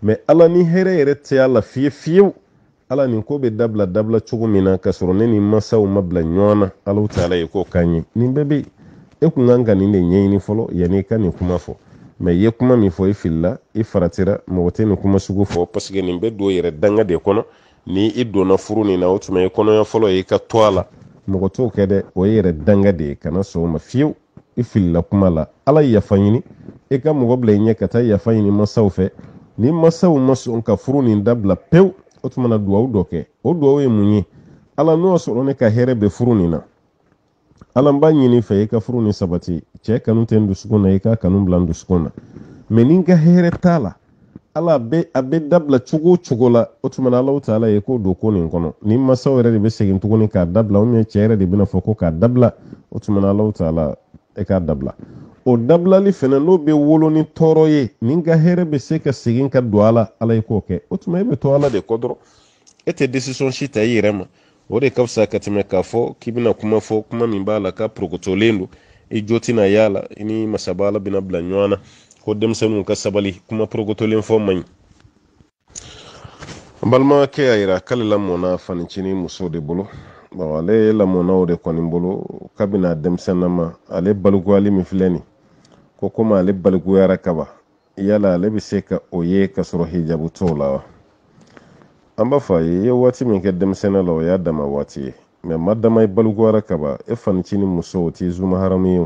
mɛ ala ni hɛrɛ yɛrɛ tɛ a la fiye fiyewu ala nin ko be dabila dabila cogo min na ka sɔrɔ ne ni masaw ma bila ɲɔgɔn na alaw taala ye k'o kan ye nin bɛɛ bɛ e kun kan ka nin de ɲɛɲini fɔlɔ yanni i ka nin kuma fɔ mɛ i ye kuma min fɔ i filila i faratira mɔgɔ tɛ nin kuma sugu fɔ paseke nin bɛ don yɛrɛ danga de kɔnɔ ni i donna furu nin na o tuma i kɔnɔya fɔlɔ y'i ka to a la mɔgɔ t'o kɛ dɛ o ye yɛrɛ danga de ye kana sɔn o ma fiyewu i filila kuma la ala yafa ɲini i ka mɔgɔ bila i ɲɛ ka taa yafa ɲini masaw fɛ ni masaw ma sɔn ka furu nin dabila pewu o tuma na duwawu dɔ kɛ o duwawu ye mun ye ala n'o y'a sɔrɔ ne ka hɛrɛ bɛ furu nin na ala n b'a ɲini fɛ i ka furu sabati cɛ kanu tɛ n dusukun na i ka kanu bila n dusukun na mɛ ni n ka hɛrɛ t'a la ala a bɛ dabila cogo o cogo la o tuma na alaw taala ye ko don ko nin kɔnɔ ni masaw yɛrɛ de bɛ segin tuguni k'a dabila ubiyɛn cɛ yɛrɛ de bɛna fɔ ko k'a dabila o tuma na alaw taala e k'a dabila o dabilali fɛnɛ n'o be wolo ni tɔɔrɔ ye nin ka hɛrɛ be se ka segin ka don a la ala i k'o kɛ o tuma e bɛ to ala de kɔ dɔrɔn e tɛ desisɔn si ta i yɛrɛ ma o de ka fisa ka tɛmɛ k'a fɔ k'i bɛna kuma fɔ kuma min b'a la ka porokotolen don i jo tɛna y'a la i ni masaba ala bɛna bila ɲɔgɔn na ko denmisɛnninw ka sabali kuma porokotolen fɔ man ɲi n balimakɛ y'a yira k'ale lamɔna fanicini muso de bolo ale lamɔna o de kɔni bolo kabini denmisɛnnama ale balugwali min filɛ nin ko komi ale balikuyara kaban yala ale be se ka o ye ka sɔrɔ hijabu t'o la wa an b'a fɔ a ye i ye waati min kɛ denmisɛnɛ la o y'a dama waati ye e e e ma ma dama i balikuyara kaba i fanicini muso o t'i zuma haramu ye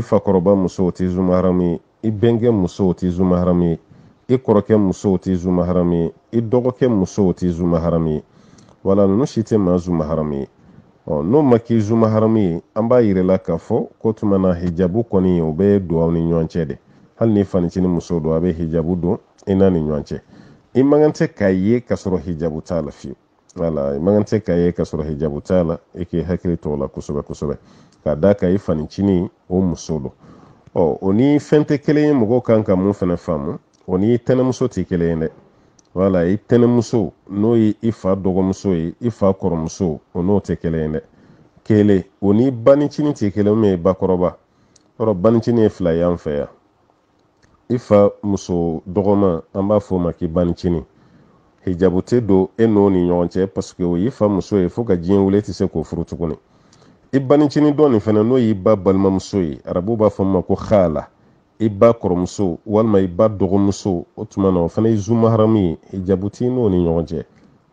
i fakɔrɔba muso o t'i zuma ye i bɛnkɛ muso o t'i zuma ye i kɔrɔkɛ muso o t'i zuma haramu ye i dɔgɔkɛ muso o t'i zuma haramu ye wala ninnu si tɛ maa zuma ye n'o ma k'i zumaharamu ye an b'a yir'i la k'a fɔ ko tuma na hijabu kɔni o bɛ don aw ni ɲɔgɔn cɛ de hali ni fanicini muso don a bɛ hijabu don i n'a ni ɲɔgɔn cɛ i man kan tɛ k'a ye ka sɔrɔ hijabu t'a la fiyewu wala i man kan tɛ k'a ye ka sɔrɔ hijabu t'a la i k'i hakili to o la kosɛbɛ kosɛbɛ k'a d'a kan i fanicini o muso don ɔ o ni fɛn tɛ kelen ye mɔgɔw kan ka mun fana faamu o ni tɛnɛmuso tɛ kelen ye dɛ wala i tɛnɛmuso n'o ye i fa dɔgɔmuso ye i fa kɔrɔmuso o n'o tɛ kelen ye dɛ kelen o ni banicini tɛ kelen min ye bakɔrɔba yɔrɔ banicini ye fila y'an fɛ yan i fa muso dɔgɔma an b'a fɔ o ma k'i banicini hijabu tɛ don e n'o ni ɲɔgɔn cɛ paseke o y'i fa muso ye fo ka diɲɛ wele tɛ se k'o furu tuguni i banicini dɔ fana n'o y'i ba balimamuso ye arabu b'a fɔ min ma ko haala i ba kɔrɔmuso walima i ba dɔgɔmuso o tuma na o fana ye zumaharamu ye hijabu t'i n'o ni ɲɔgɔn cɛ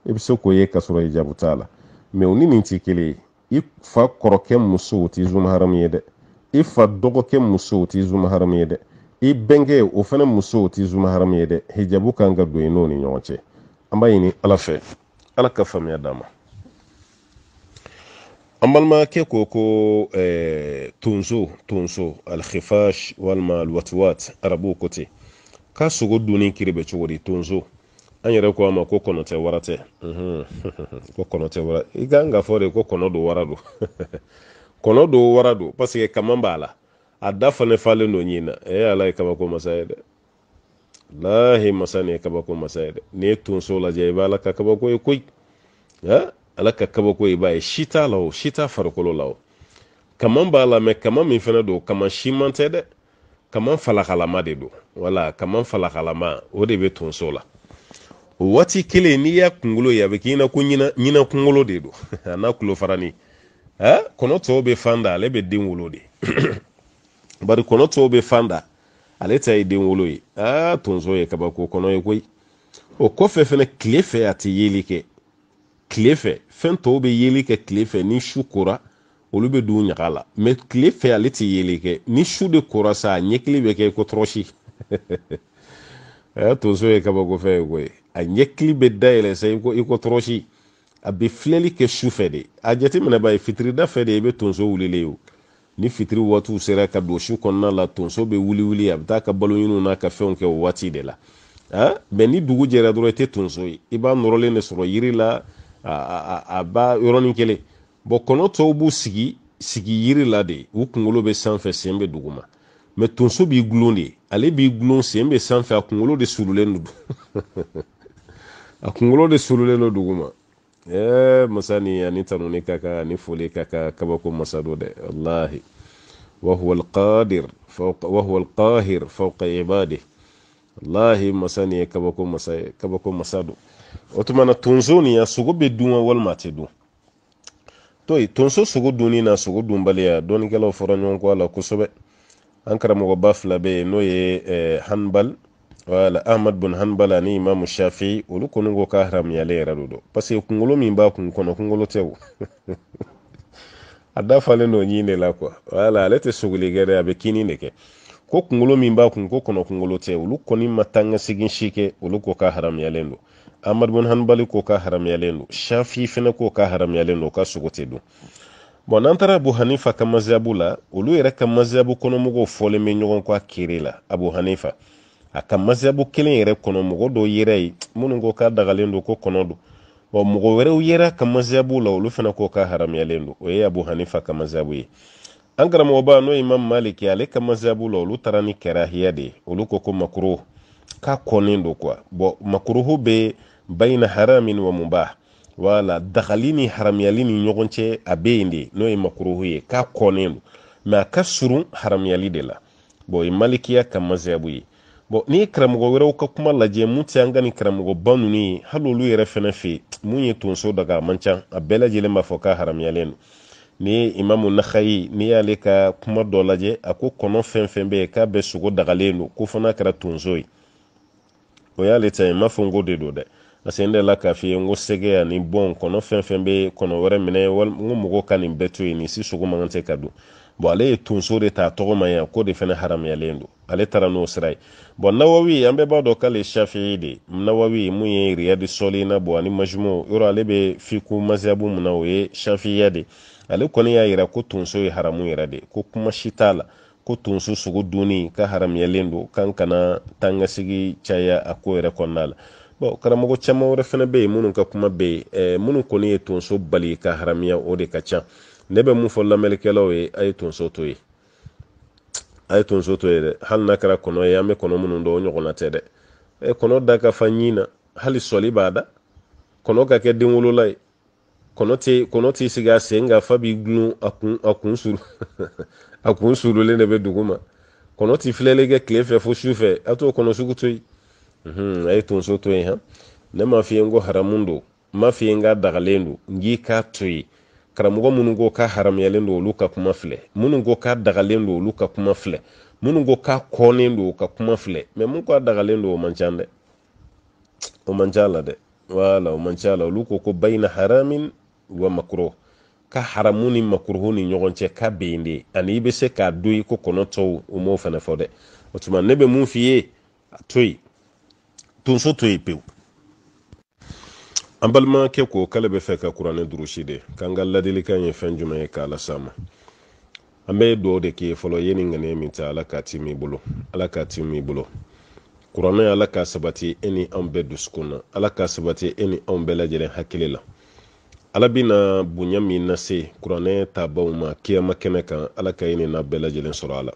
i bɛ se k'o ye ka sɔrɔ hijabu t'a la mɛ o ni nin tɛ kelen ye i fa kɔrɔkɛ muso o t'i zumaharamu ye dɛ i fa dɔgɔkɛ muso o t'i zumaharamu ye dɛ i bɛnkɛ o fana muso o t'i zumaharamu ye dɛ hijabu kan ka don i n'o ni ɲɔgɔn cɛ an b'a ɲini ala fɛ ala ka faamuya d'an ma an balimakɛ ko ko eh, tonso tonso alkhifash walima alwatwat arabuw ko ten k'a sogo dunni kiri bɛ cogo di tonso an yɛrɛ ko a ma ko kɔnɔ tɛ wara tɛ ko kɔnɔ tɛ wara i kan ka fɔ de ko kɔnɔ do wara do kɔnɔ do wara do paseke kaman b'a la a da fana falen do ɲin na e ala ye kabako masa ye dɛ lahi masa nin ye kabako masa ye dɛ n'i ye tonso lajɛ i b'a la ka kabako ye koyi ala ka kabako i b'a ye si t'a la o si t'a farikolo la o kaman b'a la mɛ kaman min fɛnɛ don kaman siman tɛ dɛ kaman falakalama de don wala kaman falakalama o de bɛ tonso la o waati kelen n'i y'a kunkolo ye a bɛ k'i na ko ɲina kunkolo de don a n'a kulo farani ha kɔnɔ tɔw bɛ fan da ale bɛ den wolo de bari kɔnɔ tɔw bɛ fan da ale ta ye den wolo ye aa tonso ye kabako kɔnɔ ye koyi o kɔfɛ fɛnɛ tile fɛ a tɛ yeli kɛ tile fɛ fɛn tɔw bɛ yeli kɛ tile fɛ ni su kora olu bɛ don ɲaga la mɛ tile fɛ ale tɛ yeli kɛ ni su de kora sa a ɲɛkili bɛ kɛ ko tɔrɔsi a tonso ye kabako fɛn ye koyi a ɲɛkili bɛ dayɛlɛ sa i ko i ko tɔrɔsi a bɛ filɛli kɛ su fɛ de a jateminɛ b'a ye fitirida fɛ de i bɛ tonso wulilen o ni fitiri waatiw sera ka don su kɔnɔna la tonso bɛ wuli wuli a bɛ taa ka balo ɲini n'a ka fɛnw kɛ o waati de la mɛ ni dugu jɛra dɔrɔn i tɛ tonso ye i b'a nɔrɔlen de sɔrɔ yiri la a ba yɔrɔnin kelen bɔn kɔnɔ tɔw b'u sigi sigi yiri la de u kungolo bɛ sanfɛ sen bɛ duguma mɛ tonso b'i gulon de ale b'i gulon sen bɛ sanfɛ a kunkolo de surulen don a kunkolo de surulen don duguma ɛɛ masa ni ani tanu ne ka kan ani foli ka kan kabako masa don dɛ walahi وهو القادر فوق وهو القاهر فوق عباده wallahi masa ne ya kabako masa kabako masa do o tuma na tonso nin a sogo bɛ dun wa walima a e tɛ dun to yen tonso sogo dunni na sogo dunbaliya dɔnnikɛlaw fɔra ɲɔgɔn kɔ a la kosɛbɛ an karamɔgɔba fila bɛ yen n'o ye eh, hanbal wala ahmad bin hanbal ani imamu shafi olu kɔni ko k'a haramuyale yɛrɛ de don parce que kunkolo min b'a kun kɔnɔ kunkolo tɛ o a dafalen don ɲin de la kuwa wala ale tɛ sogoli kɛ dɛ a bɛ kini de kɛ ko kunkolo min b'a kun ko kɔnɔ kunkolo tɛ olu kɔni ma taa si kɛ olu ko k'a haramuyalen don ahmad bin hanbali ko ka haramuyalen don shafi fana ko ka haramuyalen don ka sogo tɛ dun bɔn n'an tara abu hanifa ka maziyabu la olu yɛrɛ ka maziyabu kɔnɔmɔgɔw fɔlen bɛ ɲɔgɔn kɔ a kere la abu hanifa a ka maziyabu kelen yɛrɛ kɔnɔ mɔgɔ dɔw yɛrɛ ye minnu ko k'a dagalen don ko kɔnɔ don bɔn mɔgɔ wɛrɛw yɛrɛ ka maziyabu la olu fana ko k'a haramuyalen don o ye abu hanifa ka maziyabu ye an karamɔgɔba n'o ye imam maliki ale ka maziyabu la olu taara ni kɛrahiya de ye olu ko ko makuru k'a kɔnnen don kuwa bɔn makuruhu bɛ baina haramin wa mubah wala dagali ni haramuyali ni ɲɔgɔn cɛ a bɛ yen de n'o ye makuruhu ye k'a kɔnnen don mɛ a ka surun haramuyali de la bon o ye malikiya ka mazabu ye bon n'i ye karamɔgɔ wɛrɛw ka kuma lajɛ mun tɛ an ka nin karamɔgɔba ninnu ye hali olu yɛrɛ fɛnɛ fɛ mun ye tonso daga a man ca a bɛɛ lajɛlen b'a fɔ k'a haramuyalen don ni ye imamu nahayi n'i y'ale ka kuma dɔ lajɛ a ko kɔnɔ fɛn fɛn bɛ ye k'a bɛ sogo dagalen don ko fɔ n'a kɛra tonso ye o y'ale ta ye m'a fɔ n ko de don dɛ parce que la delila k'a f'i ye n ko sɛgɛ ani bɔn kɔnɔ fɛn fɛn bɛ kɔnɔ wɛrɛ minɛ n ko mɔgɔw ka nin bɛɛ to si sugo man te tɛ bo ale tun tonso de ta to ma ya k'o de haram ya lendo ale taara n'o sira ye nawawi ambe b'a do k'ale ye shafi'i de nawawi mu ye riyadi solina bo ani majmu ura le be fiku maziabu mun na o ye shafi'iya de ale kɔni y'a ira ko tonso ye haramu yɛrɛ de ko kuma shitala t'a la ko tonso sogo dunni ka haramuyalen don kan kana taa n ka segin caya bon karamɔgɔ caman wɛrɛ fɛnɛ bɛ yen minnu ka kuma bɛ yen eh, minnu kɔni ye tonso bali ka haramiya o de ka ca ne bɛ mun fɔ lamɛnnikɛlaw ye a ye tonso to ye a ye tonso to ye dɛ hali n'a kɛra kɔnɔ ye an bɛ kɔnɔ minnu dɔn o ɲɔgɔnna tɛ dɛ e kɔnɔ da ka fa ɲi na hali sɔli b'a da kɔnɔ ka kɛ den ye kɔnɔ tɛ kɔnɔ t'i sigi a sen kan fa b'i gulon a kun a kun suru a kun surulen de bɛ dugu ma kɔnɔ t'i filɛli kɛ tile fɛ fo su fɛ a t'o kɔnɔ sugu to yen a ye tonso to yen han ne m'a fiye ye n ko haramu don m'a fiye ye n k'a dagalen don n k'a to yen karamɔgɔ minnu ko k'a haramuyalen don olu ka kuma filɛ minnu ko k'a dagalen don olu ka kuma filɛ minnu ko k'a kɔnnen don ka kuma filɛ mɛ mun k'a dagalen don o man ca dɛ o man ca la dɛ wala o man ca la olu ko ko bayina haramin wa makuro ka haramu ni makuruhu ni ɲɔgɔn cɛ ka bɛ de ani i bɛ se k'a don ko kɔnɔ tɔw o m'o fana fɔ dɛ o tuma ne bɛ mun f'i ye a to yen tonso to yen pewu an balimakɛ ko k'ale bɛ fɛ ka kuranɛ durusi de k'an ka ladilikan ye fɛn juman ye k'a lasa ma an bɛ duwawu de k'i ye fɔlɔ ye ni ŋaniya min ta ala k'a ti m'i bolo ala k'a timi m'i bolo kuranɛ ala k'a sabati e ni anw bɛɛ dusukun na ala k'a sabati e ni anw bɛɛ lajɛlen hakili la ala bɛna bonya min lase kuranɛ tabaw ma kiyama kɛnɛ kan ala ka e ni n'a bɛɛ lajɛlen sɔrɔ a la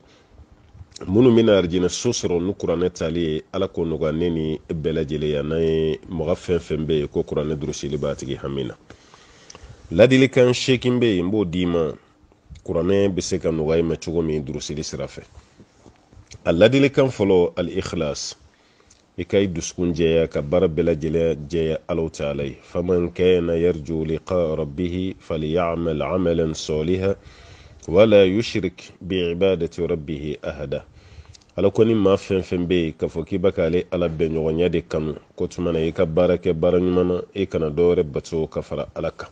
minnu bɛna arijinɛ so sɔrɔ ni kuranɛ tali ye ala k'o nɔgɔya ne ni bɛɛ n'an ye mɔgɔ fɛn fɛn bɛ yen ko kuranɛ durusili b'a tigi hami na ladilikan seegin bɛ yen n b'o d'i ma kuranɛ bɛ se ka nɔgɔya ma cogo min durusili sira fɛ a ladilikan fɔlɔ al-ikhlas i ka i dusukun jɛya ka baara bɛɛ lajɛlen jɛya alaw ta ye faman kana yarju liqa rabbihi falyamal amalan salihan wala yushrik biibadati rabbihi ahada ala ko ni ma fɛn fɛn bɛ yen k'a fɔ k'i bɛ k'ale ala bɛnɲɔgɔnya de kanu ko tuma na i ka baara kɛ baara ɲuman na i kana dɔ wɛrɛ bato ka fara ala kan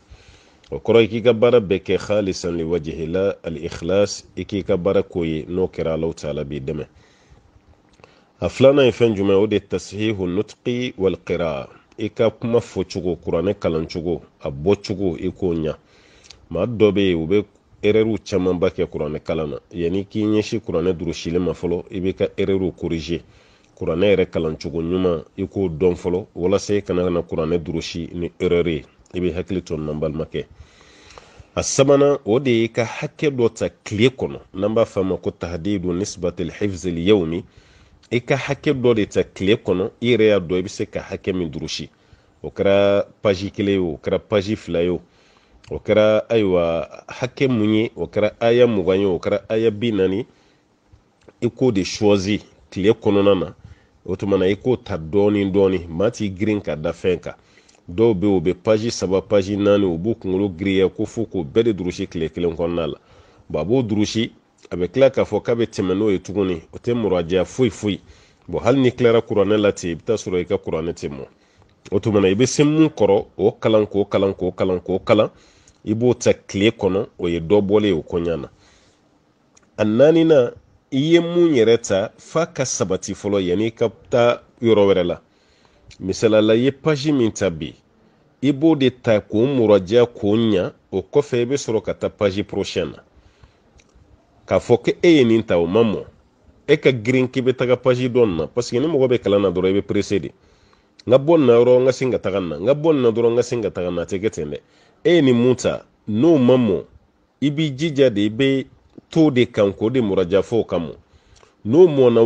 o kɔrɔ i k'i ka baara bɛɛ kɛ halisan li wajihila ali ikhlas i k'i ka baara k'o ye n'o kɛra alaw ta ala b'i dɛmɛ a filanan ye fɛn jumɛn o de tasihihu nutqi wal i ka kuma fɔcogo kuranɛ kalancogo a bɔcogo i k'o ɲa maa dɔ bɛ yen u bɛ erɛriw camanba kɛ kuranɛ kalan na yani k'i ɲɛsin kuranɛ durusili ma fɔlɔ i b'i ka erɛriw korije kuranɛ yɛrɛ kalancogo ɲuman i k'o dɔn fɔlɔ walasa i kana na kuranɛ durusi ni erɛri ye i bɛ hakili to nan balimakɛ a sabanan o de ye ka hakɛ dɔ ta tile kɔnɔ n'an b'a f'a ma ko tahadidu nisbatil hifzil yawmi i ka hakɛ dɔ de ta tile kɔnɔ i yɛrɛ y'a dɔn i bɛ se ka hakɛ min durusi o kɛra paji kelen ye o kɛra paji fila ye o o kɛra ayiwa hakɛ mun ye o kɛra aya mugan ye o kɛra aya bi naani i k'o de suwazi tile kɔnɔna na o tuma i k'o ta dɔɔni dɔɔni maa t'i girin ka da fɛn kan dɔw bɛ yen u paji saba paji naani u b'u kunkolo giriya ko fo k'o bɛɛ de durusi tile kelen kɔnɔna la bon a b'o durusi a bɛ tila k'a fɔ k'a bɛ tɛmɛ n'o ye tuguni o tɛ muraja foyi foyi bon hali n'i tilara kuranɛ la ten i bɛ taa sɔrɔ i ka kuranɛ tɛ mɔ o tuma i bɛ se mun kɔrɔ o kalan k'o kalan k'o kalan k'o kalan i b'o ta tile kɔnɔ o ye dɔ bɔlen o koɲa na a naaninan i ye mun yɛrɛ ta f'a ka sabati fɔlɔ yanni ka taa yɔrɔ wɛrɛ la misalala ye paji min ta bi i b'o de ta k'o muradiya k'o ɲa o kɔfɛ i be sɔrɔ ka taa paji porosiyɛn na k'a fɔ ko e ye nin ta o ma mɔ e ka girin k'i bɛ taga paji dɔ na paseke ni mɔgɔ bɛ kalan na dɔrɔn i bɛ perese de bɔ nin yɔrɔ n ka ka taga na n bɔ nin dɔrɔn n ka ka taga na a tɛ kɛ ten dɛ eni muta no mamu ibi jija de ibe to de kanko de murajafo kamo n'o mɔna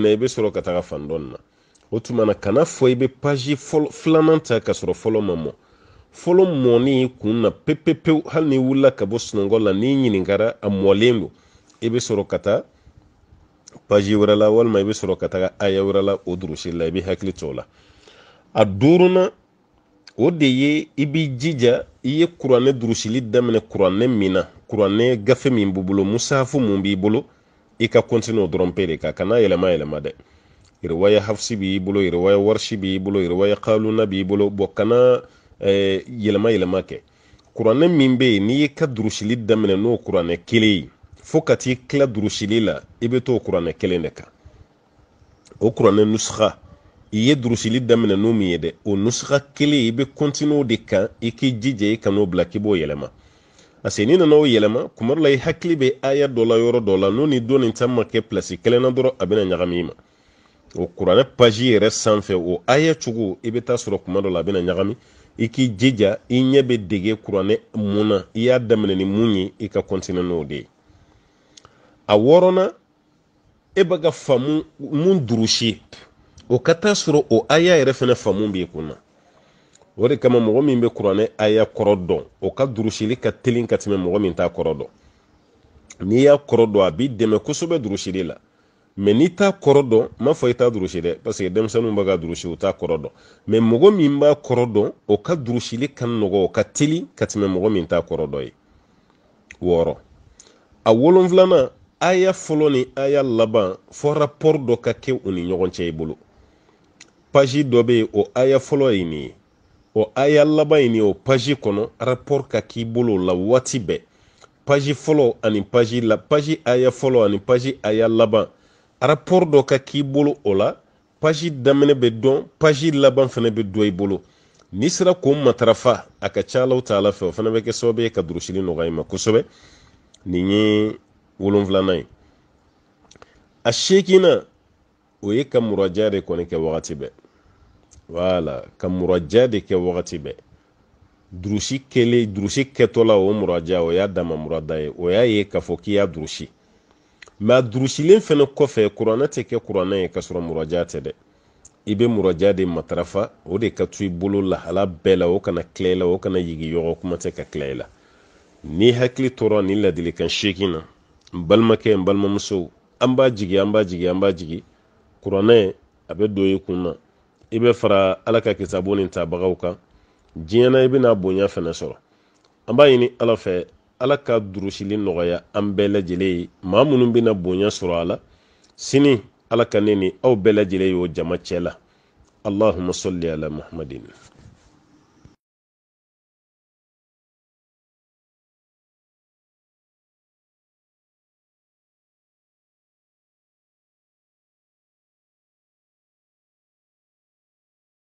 na i bɛ sɔrɔ ka taga fan dɔ na kana fɔ i paji filanan ka sɔrɔ fɔlɔ ma mɔ fɔlɔ kun na pepepewu hali n'i wulila ka bɔ la n'i ɲininkara a mɔlen don i bɛ paji wɛrɛ la walima i bɛ sɔrɔ ka aya wɛrɛ la o la i bɛ hakili to o la jija i ye kuranɛ durusili daminɛ kuranɛ min na kuranɛ gafe min b bolo musahafu mun b'i bolo i ka kontinue dɔrɔn de ka kana yɛlɛma yɛlɛma dɛ riwaya hafsi b'i bolo riwaya warshi b'i bolo riwaya kaluna b'i bolo bɔn kana eh, yɛlɛma yɛlɛma kɛ kuranɛ min be yen n'i ye ka durusili daminɛ n'o kuranɛ kelen ye fɔɔ ka t'i kila durusili la i be t'o kuranɛ kelen de kan o kuranɛ nusha i ye durusili daminɛ n'u min ye dɛ o nusuka kelen i be kɔntine de kan i k'i jija i kan'o bila k'i b'o yɛlɛma parce n'i nana yɛlɛma kuma dɔ la i hakili bɛ aya dɔ la yɔrɔ dɔ la n'o ni don nin ta ma kɛ pilasi kelen na a bɛna ɲagami i ma o kuranɛ paji yɛrɛ sanfɛ o aya cogo i bɛ taa sɔrɔ kuma dɔ la a bɛna ɲagami i k'i jija i ɲɛ bɛ dege kuranɛ mun na i y'a daminɛ ni mun ye i ka kɔntine n'o de ye a wɔɔrɔnan e bɛ faamu mun durusi o ka taa sɔrɔ o aya yɛrɛ fɛnɛ faamu b'i kunna o de kama mɔgɔ min bɛ kuranɛ aya kɔrɔ dɔn o ka durusili ka telin ka tɛmɛ mɔgɔ min t'a kɔrɔ dɔn n'i y'a kɔrɔ dɔn a b'i dɛmɛ kosɛbɛ durusili la mɛ n'i t'a kɔrɔ dɔn m'a fɔ i t'a durusi dɛ paseke denmisɛnninw bɛ ka durusi u t'a kɔrɔ dɔn mɛ mɔgɔ min b'a kɔrɔ dɔn o ka durusili ka nɔgɔ o ka teli ka tɛmɛ mɔgɔ min t'a kɔrɔ dɔn ye wɔɔrɔ a wolonfilanan aya fɔlɔ ni aya laban fɔ rapɔri dɔ ka kɛ u ni ɲɔgɔn cɛ i bolo paji dɔ be o aya fɔlɔ ye nin ye o aya laban ye nin o paji kɔnɔ rapport ka k'i bolo o la waati bɛɛ paji fɔlɔ ani paji la paji aya fɔlɔ ani paji aya laban rapport dɔ ka k'i bolo o la paji daminɛ bɛ dɔn paji laban fana bɛ dɔ i bolo n'i sera k'o matarafa a ka ca alaw ta ala fɛ o fana bɛ kɛ sababu ye ka durusili nɔgɔya i ma kosɛbɛ nin ye wolonfilanan ye a seeginan o ye ka muraja de kɔni kɛ wagati bɛɛ wala ka muraja de kɛ wagati bɛɛ durusi kelen durusi kɛtɔla o muraja o y'a dama murada ye o y'a ye k'a fɔ k'i y'a durusi mɛ durusilen fɛnɛ kɔfɛ kuranɛ tɛ kɛ kuranɛ ye ka muraja tɛ dɛ i bɛ muraja de matarafa o de ka to i bolo lahala bɛɛ la o kana tila o kana yigi kuma tɛ ka tila n'i hakili tora nin ladilikan seegin na n balimakɛ n balimamusow an b'a jigi an b'a jigi an b'a jigi kuranɛ a bɛ don i kun na i bɛ fara ala ka kisabo nin tabagaw kan diɲɛ na i bɛna bonya fɛnɛ sɔrɔ an b'a ɲini ala fɛ ala ka durusili nɔgɔya an bɛɛ lajɛlen ye maa minnu bɛna bonya sɔrɔ a la sini ala ka ne ni aw bɛɛ lajɛlen y'o jama cɛ la allahumma salli ala muhammadin